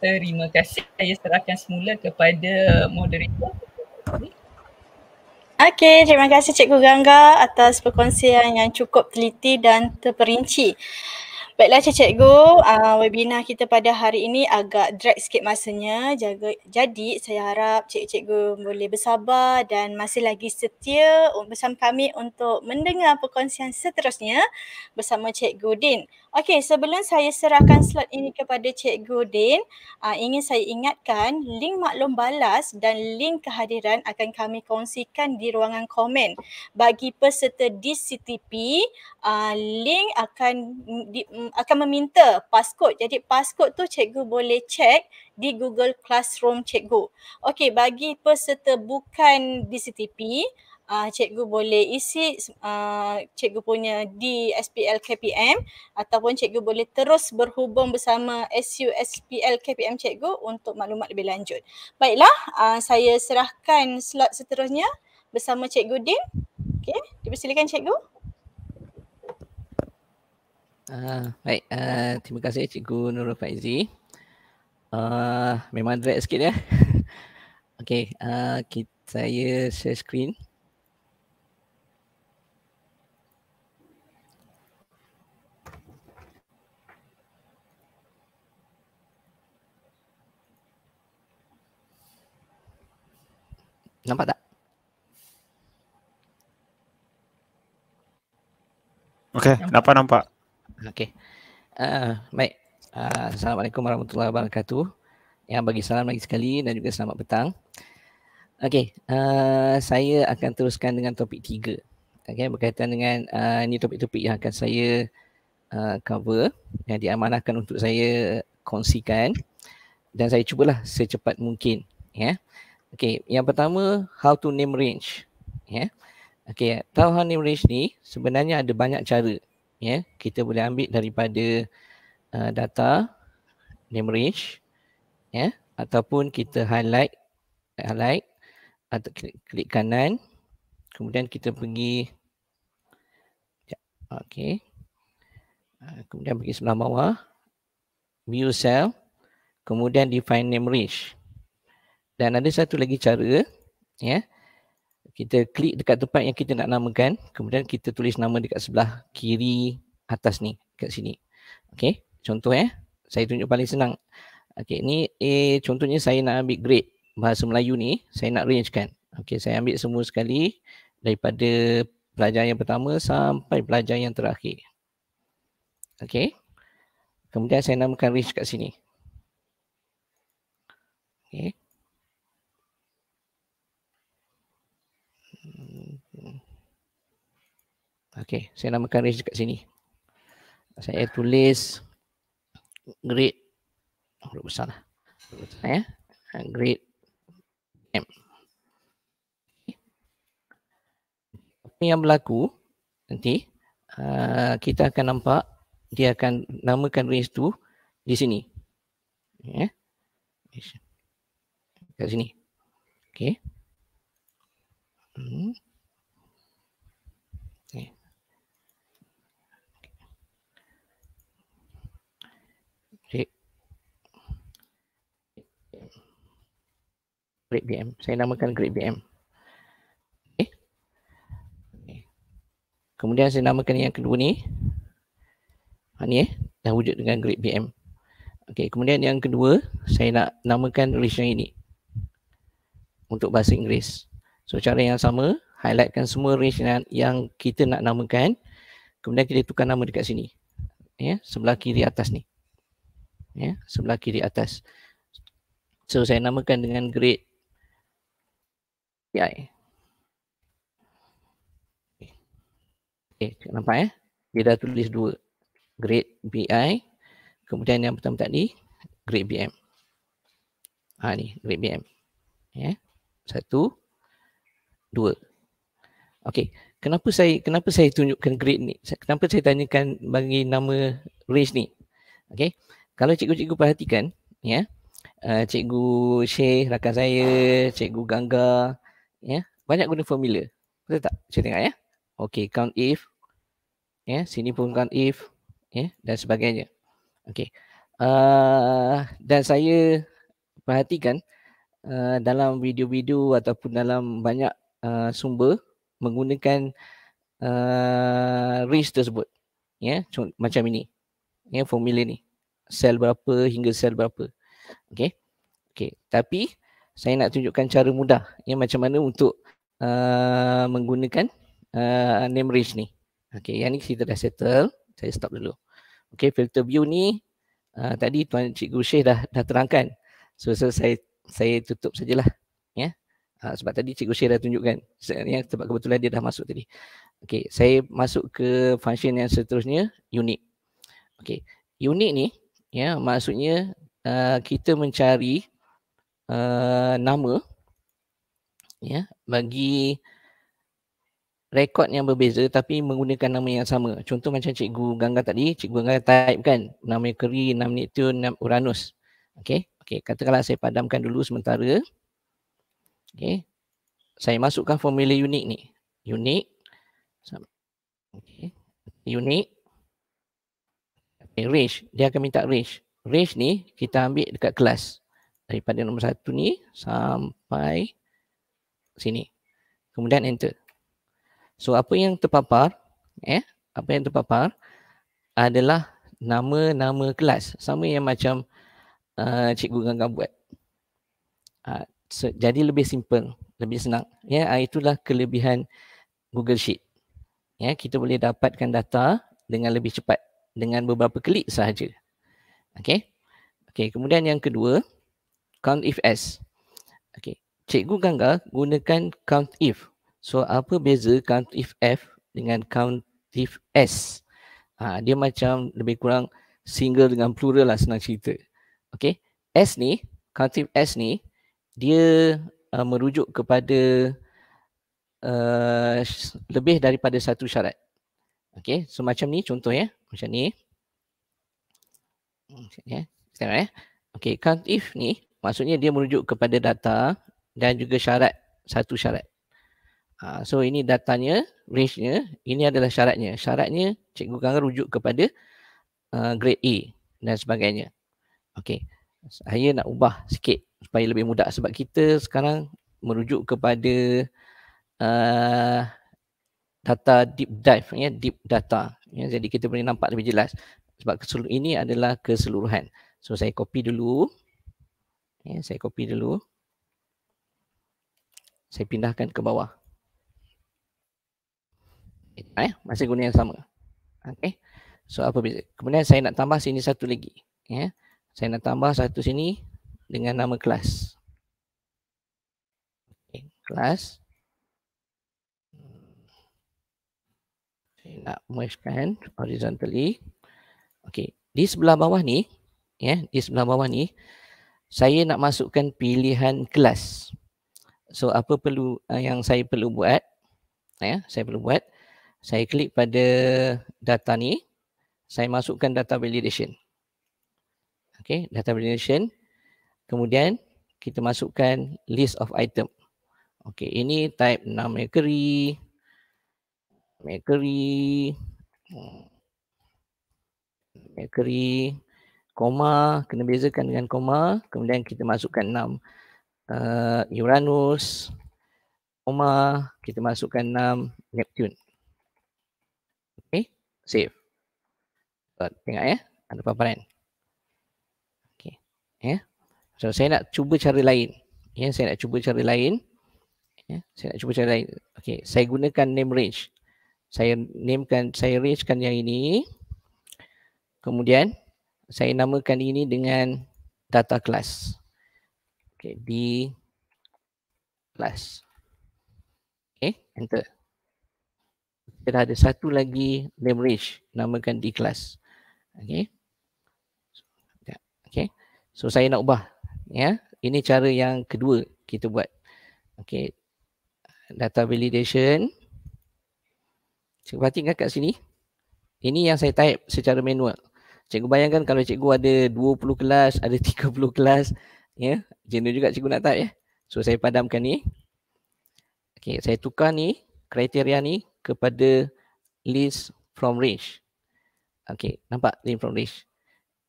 Terima kasih. Saya serahkan semula kepada moderator. Okey, terima kasih Cikgu Gangga atas perkongsian yang cukup teliti dan terperinci. Baiklah Cik Cikgu, uh, webinar kita pada hari ini agak drag sikit masanya. Jaga, jadi saya harap Cik Cikgu boleh bersabar dan masih lagi setia bersama kami untuk mendengar perkongsian seterusnya bersama Cikgu Din. Okey, sebelum saya serahkan slot ini kepada Cikgu Din, uh, ah, ingin saya ingatkan link maklum balas dan link kehadiran akan kami kongsikan di ruangan komen. Bagi peserta di CTP, uh, ah, link akan di, mm, akan meminta passcode. Jadi passcode tu Cikgu boleh cek di Google Classroom Cikgu. Okey, bagi peserta bukan di CTP, uh, cikgu boleh isi uh, ah, cikgu punya di SPL KPM ataupun cikgu boleh terus berhubung bersama SU SPL KPM cikgu untuk maklumat lebih lanjut. Baiklah, uh, saya serahkan slot seterusnya bersama cikgu Din. Okey, dipersilakan cikgu. Uh, baik, uh, terima kasih Cikgu Nurul Faizi. Uh, memang drag sikit ya. Okey, uh, saya share screen. Uh, Nampak tak? Okey, nampak nampak. Okey. Uh, baik. Uh, Assalamualaikum warahmatullahi wabarakatuh. Yang bagi salam lagi sekali dan juga selamat petang. Okey, uh, saya akan teruskan dengan topik tiga. Okey, berkaitan dengan uh, ni topik-topik yang akan saya uh, cover yang diamanahkan untuk saya kongsikan dan saya cubalah secepat mungkin. Ya. Yeah. Okey, yang pertama how to name range. Ya. Yeah. Okay, tahu how name range ni sebenarnya ada banyak cara. Ya, yeah. kita boleh ambil daripada uh, data name range. Ya, yeah. ataupun kita highlight highlight atau klik, klik kanan. Kemudian kita pergi Okay. Uh, kemudian pergi sebelah bawah. View cell. Kemudian define name range. Dan ada satu lagi cara ya. Kita klik dekat tempat yang kita nak namakan, kemudian kita tulis nama dekat sebelah kiri atas ni, dekat sini. Okey, contoh eh. Saya tunjuk paling senang. Okey, ni eh contohnya saya nak ambil grade bahasa Melayu ni, saya nak range kan. Okey, saya ambil semua sekali daripada pelajaran yang pertama sampai pelajaran yang terakhir. Okey. Kemudian saya namakan range kat sini. Okey. Okay, saya namakan range dekat sini. Saya tulis grid huruf besar lah. Ya, eh, grid M. Apa yang berlaku nanti uh, kita akan nampak dia akan namakan range tu di sini. Ya. Yeah. Kat sini. Okay. Hmm. grade BM. Saya namakan grade BM. Okay. Eh? Okay. Eh. Kemudian saya namakan yang kedua ni. Ha, ni eh. Dah wujud dengan grade BM. Okay. Kemudian yang kedua, saya nak namakan relation ini. Untuk bahasa Inggeris. So, cara yang sama, highlightkan semua relation yang kita nak namakan. Kemudian kita tukar nama dekat sini. Ya, yeah, sebelah kiri atas ni. Ya, yeah, sebelah kiri atas. So, saya namakan dengan grade API. Okay. Okay, nampak ya? Dia dah tulis dua. Grade BI. Kemudian yang pertama tadi, grade BM. Ha ni, grade BM. Ya. Yeah. Satu, dua. Okay, kenapa saya kenapa saya tunjukkan grade ni? Kenapa saya tanyakan bagi nama race ni? Okay, Kalau cikgu-cikgu perhatikan, ya. Yeah, uh, cikgu Syekh rakan saya, cikgu Gangga, ya yeah, banyak guna formula betul tak cuba tengok ya yeah. okey count if ya yeah, sini pun count if ya yeah, dan sebagainya okey uh, dan saya perhatikan uh, dalam video-video ataupun dalam banyak uh, sumber menggunakan uh, range tersebut ya yeah, macam ini ya yeah, formula ni sel berapa hingga sel berapa okey okey tapi saya nak tunjukkan cara mudah yang macam mana untuk uh, menggunakan uh, name range ni. Okey, yang ni kita dah settle. Saya stop dulu. Okey, filter view ni uh, tadi Tuan Cikgu Syih dah, dah terangkan. So, so saya saya tutup sajalah. Ya. Yeah? Uh, sebab tadi Cikgu Syih dah tunjukkan. Ya, sebab kebetulan dia dah masuk tadi. Okey, saya masuk ke function yang seterusnya, unique. Okey, unique ni, ya, yeah, maksudnya uh, kita mencari Eh, nama ya bagi rekod yang berbeza tapi menggunakan nama yang sama. Contoh macam cikgu Gangga tadi, cikgu Gangga type kan nama Mercury, nama Neptune, nama Uranus. Okey. Okey, katakanlah saya padamkan dulu sementara. Okey. Saya masukkan formula unik ni. Unik. Okey. Unik. Okay, range. Dia akan minta range. Range ni kita ambil dekat kelas daripada nombor satu ni sampai sini. Kemudian enter. So apa yang terpapar, eh, apa yang terpapar adalah nama-nama kelas. Sama yang macam uh, cikgu Gangga buat. Uh, ah, so, jadi lebih simple, lebih senang. Ya, yeah, itulah kelebihan Google Sheet. Ya, yeah, kita boleh dapatkan data dengan lebih cepat dengan beberapa klik sahaja. Okay, okay. kemudian yang kedua, count if s, Okay. Cikgu gagal gunakan count if. So apa beza count if f dengan count if s? Ha, dia macam lebih kurang single dengan plural lah senang cerita. Okay. S ni, count if s ni, dia uh, merujuk kepada uh, lebih daripada satu syarat. Okay. So macam ni contoh ya. Macam ni. Okay. Hmm, ya. ya. Okay. Okay. Count if ni maksudnya dia merujuk kepada data dan juga syarat satu syarat ha, so ini datanya range nya ini adalah syaratnya syaratnya cikgu kan rujuk kepada uh, grade A dan sebagainya okey saya nak ubah sikit supaya lebih mudah sebab kita sekarang merujuk kepada uh, data deep dive ya deep data ya jadi kita boleh nampak lebih jelas sebab keseluruhan ini adalah keseluruhan so saya copy dulu Okay, ya, saya copy dulu. Saya pindahkan ke bawah. Okay, ha, ya? eh, masih guna yang sama. Okay. So apa beza? Kemudian saya nak tambah sini satu lagi. Ya. Saya nak tambah satu sini dengan nama kelas. Okay. Kelas. Saya nak meshkan horizontally. Okay. Di sebelah bawah ni. Yeah, di sebelah bawah ni saya nak masukkan pilihan kelas. So apa perlu uh, yang saya perlu buat? Ya, yeah, saya perlu buat. Saya klik pada data ni. Saya masukkan data validation. Okay, data validation. Kemudian kita masukkan list of item. Okay, ini type nama mercury, mercury. Makery koma, kena bezakan dengan koma, kemudian kita masukkan 6 uh, eh, Uranus, koma, kita masukkan 6 Neptune. Okay, save. Tengok ya, ada paparan. Okay, ya. Yeah. So, saya nak cuba cara lain. Ya, yeah, saya nak cuba cara lain. Ya, yeah, saya nak cuba cara lain. Okay, saya gunakan name range. Saya namekan, saya rangekan yang ini. Kemudian, saya namakan ini dengan data class. Okay, D class. Okay, enter. Kita ada satu lagi leverage namakan D class. Okay. Ya, okay. So saya nak ubah. Ya, yeah. ini cara yang kedua kita buat. Okay. Data validation. Cuba perhatikan kat sini. Ini yang saya type secara manual. Cikgu bayangkan kalau cikgu ada 20 kelas, ada 30 kelas, ya. Yeah? Jenuh juga cikgu nak tak ya. Yeah? So saya padamkan ni. Okay, saya tukar ni kriteria ni kepada list from range. Okay, nampak list from range.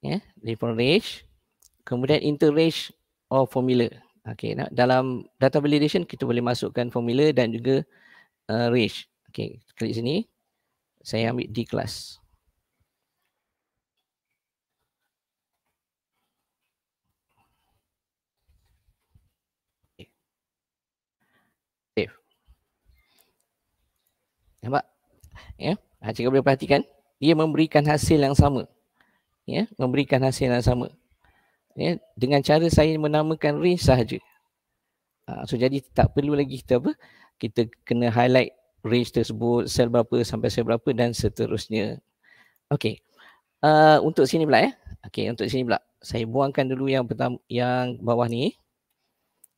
Ya, yeah? list from range. Kemudian inter range or formula. Okay, nah, dalam data validation kita boleh masukkan formula dan juga uh, range. Okay, klik sini. Saya ambil D class. Nampak? Ya. Ha, cikgu boleh perhatikan. Dia memberikan hasil yang sama. Ya. Memberikan hasil yang sama. Ya. Dengan cara saya menamakan range sahaja. Ha, so jadi tak perlu lagi kita apa. Kita kena highlight range tersebut. Sel berapa sampai sel berapa dan seterusnya. Okey. Uh, untuk sini pula ya. Okey untuk sini pula. Saya buangkan dulu yang pertama, yang bawah ni.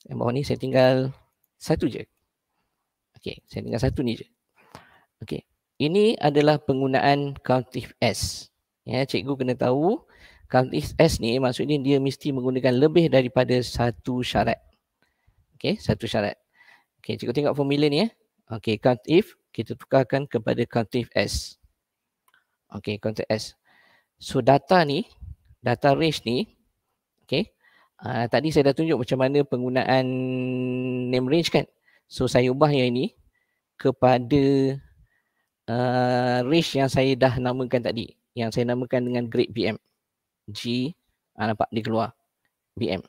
Yang bawah ni saya tinggal satu je. Okey, saya tinggal satu ni je. Okey. Ini adalah penggunaan count s. Ya, cikgu kena tahu count s ni maksudnya dia mesti menggunakan lebih daripada satu syarat. Okey, satu syarat. Okey, cikgu tengok formula ni ya. Okey, count kita tukarkan kepada count s. Okey, count s. So data ni, data range ni, okey. Uh, tadi saya dah tunjuk macam mana penggunaan name range kan. So saya ubah yang ini kepada uh, range yang saya dah namakan tadi yang saya namakan dengan grade BM G ah, nampak dia keluar BM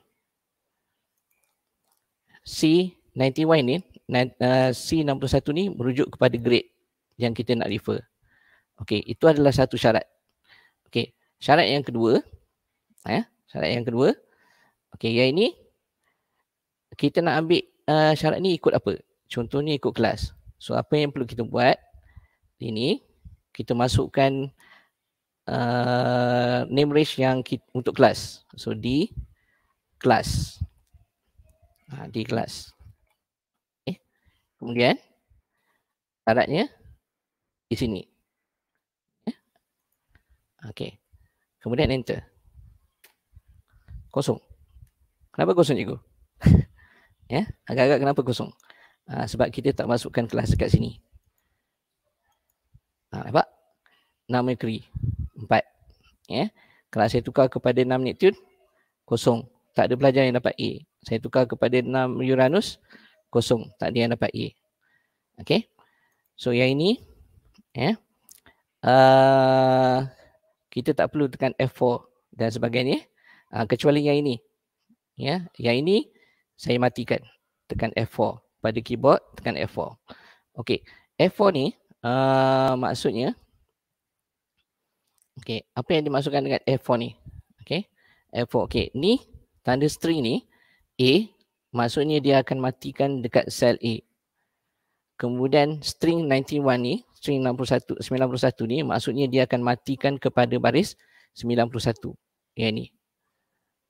C 91 ni uh, C61 ni merujuk kepada grade yang kita nak refer Okey, itu adalah satu syarat Okey, syarat yang kedua ya, eh, syarat yang kedua Okey, yang ini kita nak ambil uh, syarat ni ikut apa? Contohnya ikut kelas. So apa yang perlu kita buat? ini kita masukkan uh, name range yang kita, untuk kelas so di kelas ha, di kelas okay. Eh, kemudian syaratnya di sini eh, Okay, Kemudian enter. Kosong. Kenapa kosong cikgu? ya, agak-agak kenapa kosong? Uh, sebab kita tak masukkan kelas dekat sini. Ha, nampak? 6 mercury. 4. Ya. Yeah. Kalau saya tukar kepada 6 Neptune, kosong. Tak ada pelajar yang dapat A. Saya tukar kepada 6 Uranus, kosong. Tak ada yang dapat A. Okay. So yang ini, ya. Yeah. Uh, kita tak perlu tekan F4 dan sebagainya. Uh, kecuali yang ini. Ya. Yeah. Yang ini, saya matikan. Tekan F4. Pada keyboard, tekan F4. Okay. F4 ni, Uh, maksudnya okey apa yang dimasukkan dengan F4 ni okey F4 okey ni tanda string ni A maksudnya dia akan matikan dekat sel A kemudian string 91 ni string 61 91 ni maksudnya dia akan matikan kepada baris 91 yang ni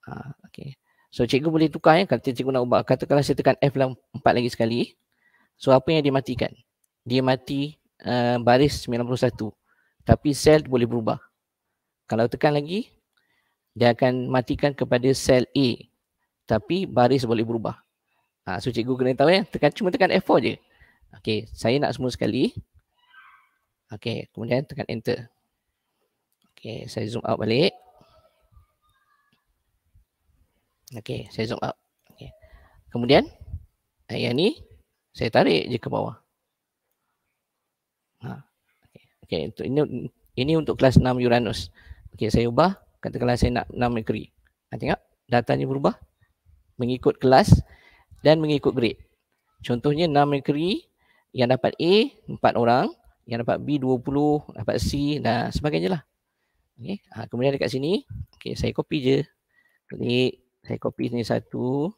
uh, okey so cikgu boleh tukar ya eh. kata cikgu nak ubah katakanlah saya tekan F4 lagi sekali so apa yang dia matikan dia mati Eh, baris 91. Tapi sel boleh berubah. Kalau tekan lagi, dia akan matikan kepada sel A. Tapi baris boleh berubah. Ha, so cikgu kena tahu ya, tekan, cuma tekan F4 je. Okay, saya nak semua sekali. Okay, kemudian tekan enter. Okay, saya zoom out balik. Okay, saya zoom out. Okay. Kemudian, yang ni saya tarik je ke bawah. Ha. Okay, untuk ini ini untuk kelas 6 Uranus. Okay, saya ubah. Katakanlah saya nak 6 Mercury. Ha, tengok, datanya berubah. Mengikut kelas dan mengikut grade. Contohnya 6 Mercury yang dapat A, 4 orang. Yang dapat B, 20. Dapat C dan sebagainya lah. Okay. Ha, kemudian dekat sini, okay, saya copy je. Klik, saya copy ni satu.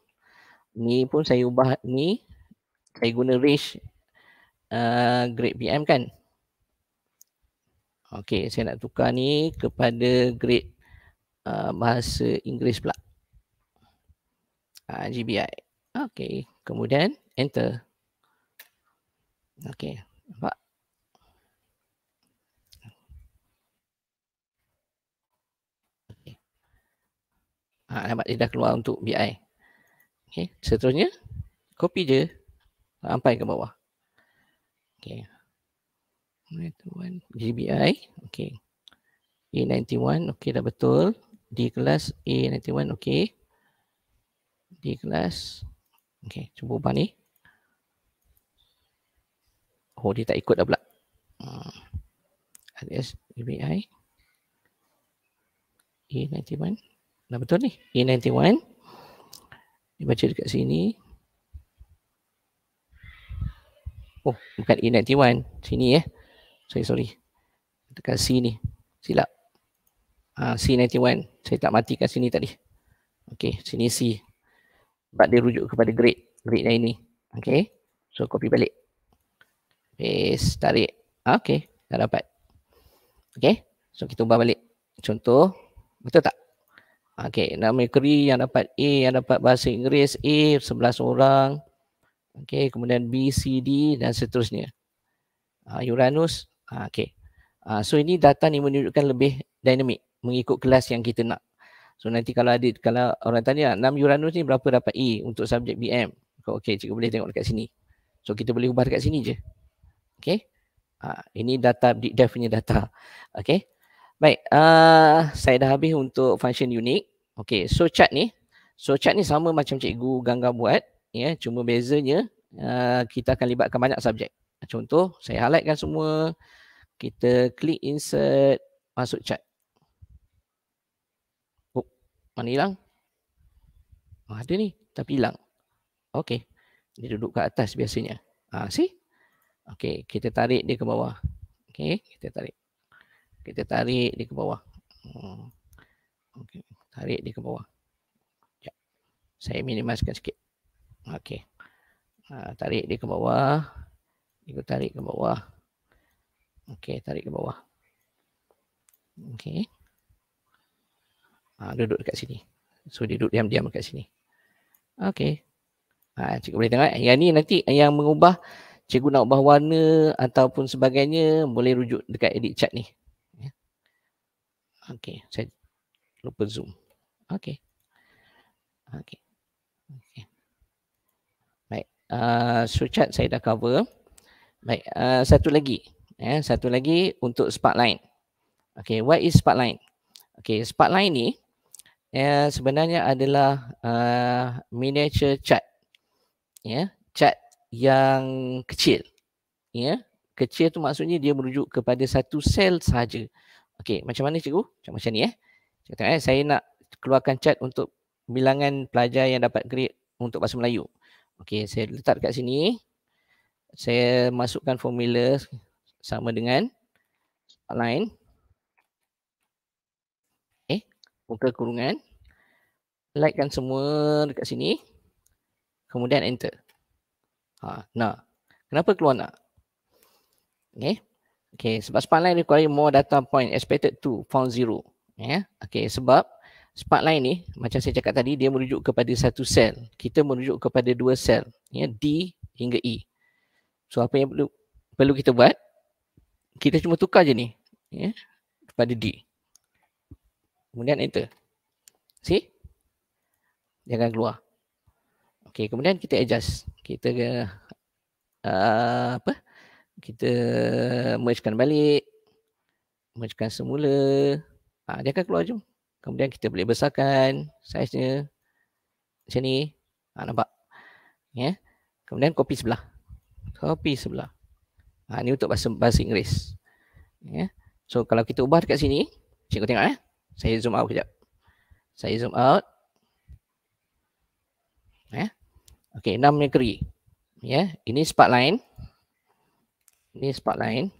Ni pun saya ubah ni. Saya guna range uh, grade PM kan. Okey, saya nak tukar ni kepada grade uh, bahasa Inggeris pula. Uh, ah, GBI. Okey, kemudian enter. Okey, nampak? Ha, nampak dia dah keluar untuk BI. Okay, seterusnya, copy je, sampai ke bawah. Okay, GBI, okay. A91, okay dah betul. D kelas A91, okay. D kelas, okay. Cuba ubah ni. Oh, dia tak ikut dah pula. Hmm. Alias GBI. A91. Dah betul ni. A91. Dia baca dekat sini. Oh, bukan A91. Sini eh. Ya. Sorry, sorry. Tekan C ni. Silap. Uh, ah, C91. Saya tak matikan sini tadi. Okay, sini C. Sebab dia rujuk kepada grade. Grade yang ini. Okay. So, copy balik. Paste, tarik. Okay, dah dapat. Okay. So, kita ubah balik. Contoh. Betul tak? Okay, nak Mercury yang dapat A, yang dapat bahasa Inggeris A, 11 orang. Okay, kemudian B, C, D dan seterusnya. Uh, Uranus, Ha, okay. Uh, ha, so ini data ni menunjukkan lebih dinamik mengikut kelas yang kita nak. So nanti kalau ada kalau orang tanya 6 Uranus ni berapa dapat E untuk subjek BM? okay, okey cikgu boleh tengok dekat sini. So kita boleh ubah dekat sini je. Okay, Uh, ha, ini data deep punya data. Okay, Baik, uh, saya dah habis untuk function unik. Okay, so chart ni, so chart ni sama macam cikgu Gangga buat, ya, yeah, cuma bezanya uh, kita akan libatkan banyak subjek. Contoh, saya highlightkan semua. Kita klik insert, masuk chat. Oh, mana hilang? Oh, ada ni, tapi hilang. Okey, dia duduk kat atas biasanya. Ah, ha, see? Okey, kita tarik dia ke bawah. Okey, kita tarik. Kita tarik dia ke bawah. Hmm, okey, tarik dia ke bawah. Sekejap. Ya, saya minimaskan sikit. Okey. Ha, tarik dia ke bawah. Ikut tarik ke bawah. Okey, tarik ke bawah. Okey. Ha, duduk dekat sini. So, dia duduk diam-diam dekat sini. Okey. Ha, cikgu boleh tengok. Yang ni nanti yang mengubah cikgu nak ubah warna ataupun sebagainya boleh rujuk dekat edit chat ni. Ya. Okey, saya lupa zoom. Okey. Okey. Okey. Baik. Uh, so chat saya dah cover. Baik, uh, satu lagi. Ya, yeah, satu lagi untuk spotlight. Okay, what is spotlight? Okay, spotlight ni yeah, sebenarnya adalah uh, miniature chat, Ya, yeah, chart yang kecil. Ya, yeah, kecil tu maksudnya dia merujuk kepada satu sel saja. Okay, macam mana cikgu? Macam macam ni eh. Ya. Cikgu tengok eh, saya nak keluarkan chat untuk bilangan pelajar yang dapat grade untuk bahasa Melayu. Okay, saya letak dekat sini saya masukkan formula sama dengan lain. eh muka kurungan likekan semua dekat sini kemudian enter ha nah kenapa keluar nak okey eh, okey sebab span line require more data point expected to found zero ya yeah. okey sebab span line ni macam saya cakap tadi dia merujuk kepada satu sel kita merujuk kepada dua sel ya yeah, d hingga e So apa yang perlu, perlu kita buat? Kita cuma tukar je ni. Ya. Yeah, pada D. Kemudian enter. See? Jangan keluar. Okay, kemudian kita adjust. Kita uh, apa? Kita mergekan balik. Mergekan semula. Ha, dia keluar je. Kemudian kita boleh besarkan saiznya. Macam ni. Ha, nampak? Ya. Yeah. Kemudian copy sebelah copy sebelah. Ha, ini untuk bahasa bahasa Inggeris. Yeah. So kalau kita ubah dekat sini, cikgu tengok eh. Saya zoom out kejap. Saya zoom out. Yeah. Okay, enam negeri. Yeah. Ini spot lain. Ini spot lain.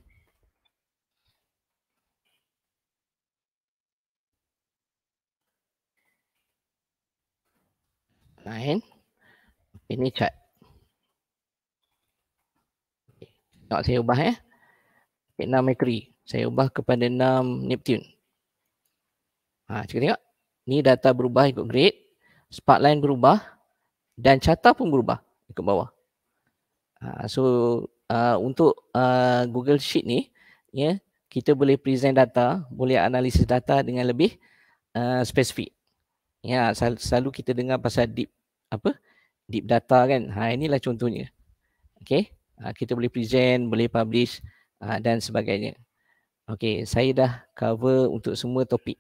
Lain. Ini kat Tengok saya ubah ya, Okay, 6 Mercury. Saya ubah kepada 6 Neptune. Ha, cuba tengok. Ni data berubah ikut grid. Spark line berubah. Dan carta pun berubah ikut bawah. Ha, so uh, untuk uh, Google Sheet ni, ya yeah, kita boleh present data, boleh analisis data dengan lebih uh, spesifik. Ya, sel selalu kita dengar pasal deep apa? Deep data kan. Ha inilah contohnya. Okey. Ah, kita boleh present, boleh publish uh, dan sebagainya. Okey, saya dah cover untuk semua topik.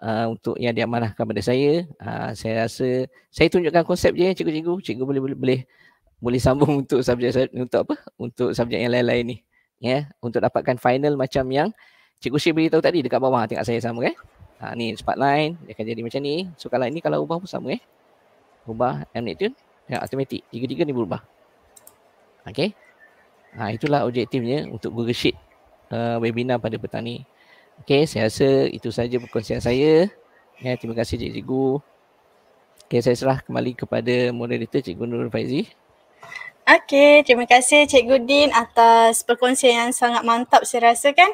Uh, untuk yang dia diamanahkan pada saya, uh, saya rasa saya tunjukkan konsep je cikgu-cikgu. Cikgu boleh boleh boleh, boleh sambung untuk subjek untuk apa? Untuk subjek yang lain-lain ni. Ya, yeah? untuk dapatkan final macam yang cikgu Syed beritahu tadi dekat bawah tengok saya sama kan? Ha, ni spot line dia akan jadi macam ni. So kalau ini kalau ubah pun sama eh. Ubah magnitude ya, automatik. Tiga-tiga ni berubah. Okay. Ha, itulah objektifnya untuk Google Sheet uh, webinar pada petang ni. Okey, saya rasa itu sahaja perkongsian saya. Ya, terima kasih Cik Cikgu. Okey, saya serah kembali kepada moderator Cikgu Nur Faizi. Okey, terima kasih Cikgu Din atas perkongsian yang sangat mantap saya rasa kan.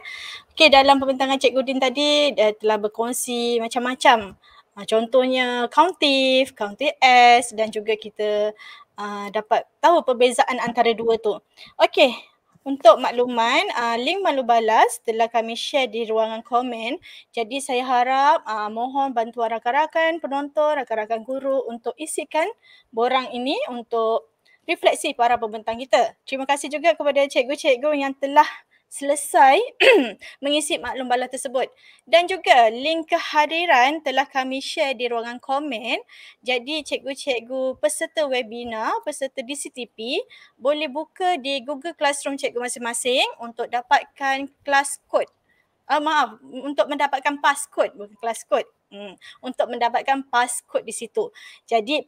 Okey, dalam pembentangan Cikgu Din tadi dia telah berkongsi macam-macam. Ha, contohnya, countif, countif S dan juga kita uh, dapat tahu perbezaan antara dua tu. Okey, untuk makluman, uh, link malu balas telah kami share di ruangan komen. Jadi saya harap uh, mohon bantuan rakan-rakan penonton, rakan-rakan guru untuk isikan borang ini untuk refleksi para pembentang kita. Terima kasih juga kepada cikgu-cikgu yang telah selesai mengisi maklum balas tersebut. Dan juga link kehadiran telah kami share di ruangan komen. Jadi cikgu-cikgu peserta webinar, peserta DCTP boleh buka di Google Classroom cikgu masing-masing untuk dapatkan kelas kod. Uh, ah, maaf, untuk mendapatkan passcode, bukan kelas kod. Hmm, untuk mendapatkan passcode di situ. Jadi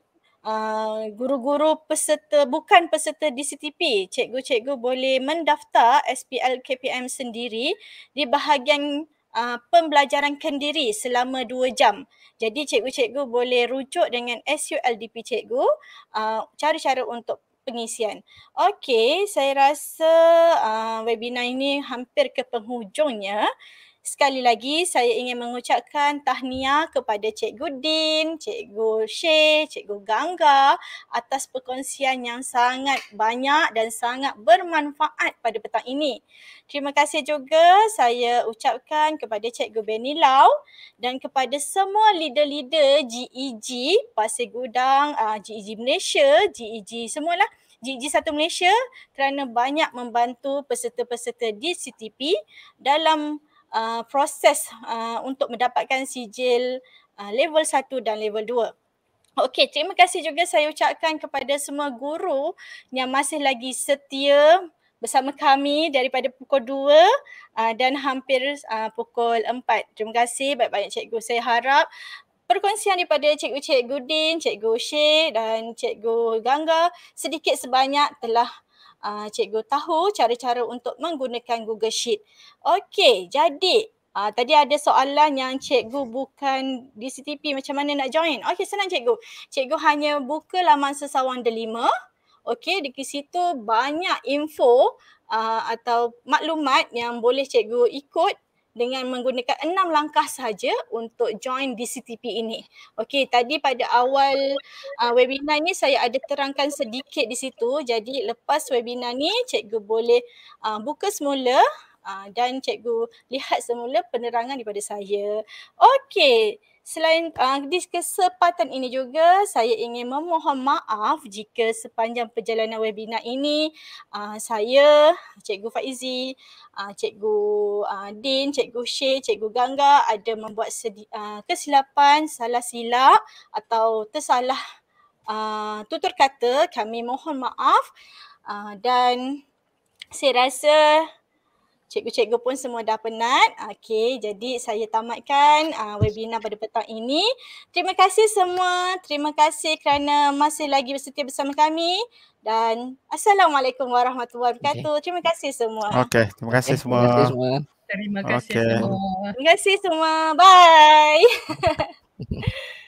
Ah, guru-guru peserta bukan peserta DCTP cikgu-cikgu boleh mendaftar SPL KPM sendiri di bahagian Uh, pembelajaran kendiri selama 2 jam. Jadi cikgu-cikgu boleh rujuk dengan SULDP cikgu uh, cara-cara untuk pengisian. Okey, saya rasa uh, webinar ini hampir ke penghujungnya. Sekali lagi saya ingin mengucapkan tahniah kepada Cikgu Din, Cikgu Syekh, Cikgu Gangga atas perkongsian yang sangat banyak dan sangat bermanfaat pada petang ini. Terima kasih juga saya ucapkan kepada Cikgu Benny Lau dan kepada semua leader-leader GEG e Pasir Gudang, uh, ah, GEG Malaysia, GEG e semualah. GG e Satu Malaysia kerana banyak membantu peserta-peserta di CTP dalam Uh, proses uh, untuk mendapatkan sijil uh, level 1 dan level 2. Okey, terima kasih juga saya ucapkan kepada semua guru yang masih lagi setia bersama kami daripada pukul 2 uh, dan hampir uh, pukul 4. Terima kasih banyak-banyak cikgu. Saya harap perkongsian daripada cikgu-cikgu Din, cikgu Syed dan cikgu Gangga sedikit sebanyak telah uh, cikgu tahu cara-cara untuk menggunakan Google Sheet. Okey, jadi uh, tadi ada soalan yang cikgu bukan di CTP macam mana nak join. Okey, senang cikgu. Cikgu hanya buka laman sesawang delima. Okey, di situ banyak info uh, atau maklumat yang boleh cikgu ikut dengan menggunakan enam langkah saja untuk join DCTP ini. Okey, tadi pada awal uh, webinar ni saya ada terangkan sedikit di situ. Jadi lepas webinar ni cikgu boleh uh, buka semula uh, dan cikgu lihat semula penerangan daripada saya. Okey. Selain uh, di kesempatan ini juga, saya ingin memohon maaf jika sepanjang perjalanan webinar ini uh, saya, Cikgu Faizi, uh, Cikgu uh, Din, Cikgu Syed, Cikgu Gangga ada membuat sedi- uh, kesilapan, salah silap atau tersalah uh, tutur kata, kami mohon maaf uh, dan saya rasa cikgu-cikgu pun semua dah penat. Okey, jadi saya tamatkan uh, webinar pada petang ini. Terima kasih semua. Terima kasih kerana masih lagi bersetia bersama kami. Dan Assalamualaikum Warahmatullahi Wabarakatuh. Okay. Terima kasih semua. Okey, terima kasih okay. semua. Terima kasih okay. semua. Terima kasih semua. Bye.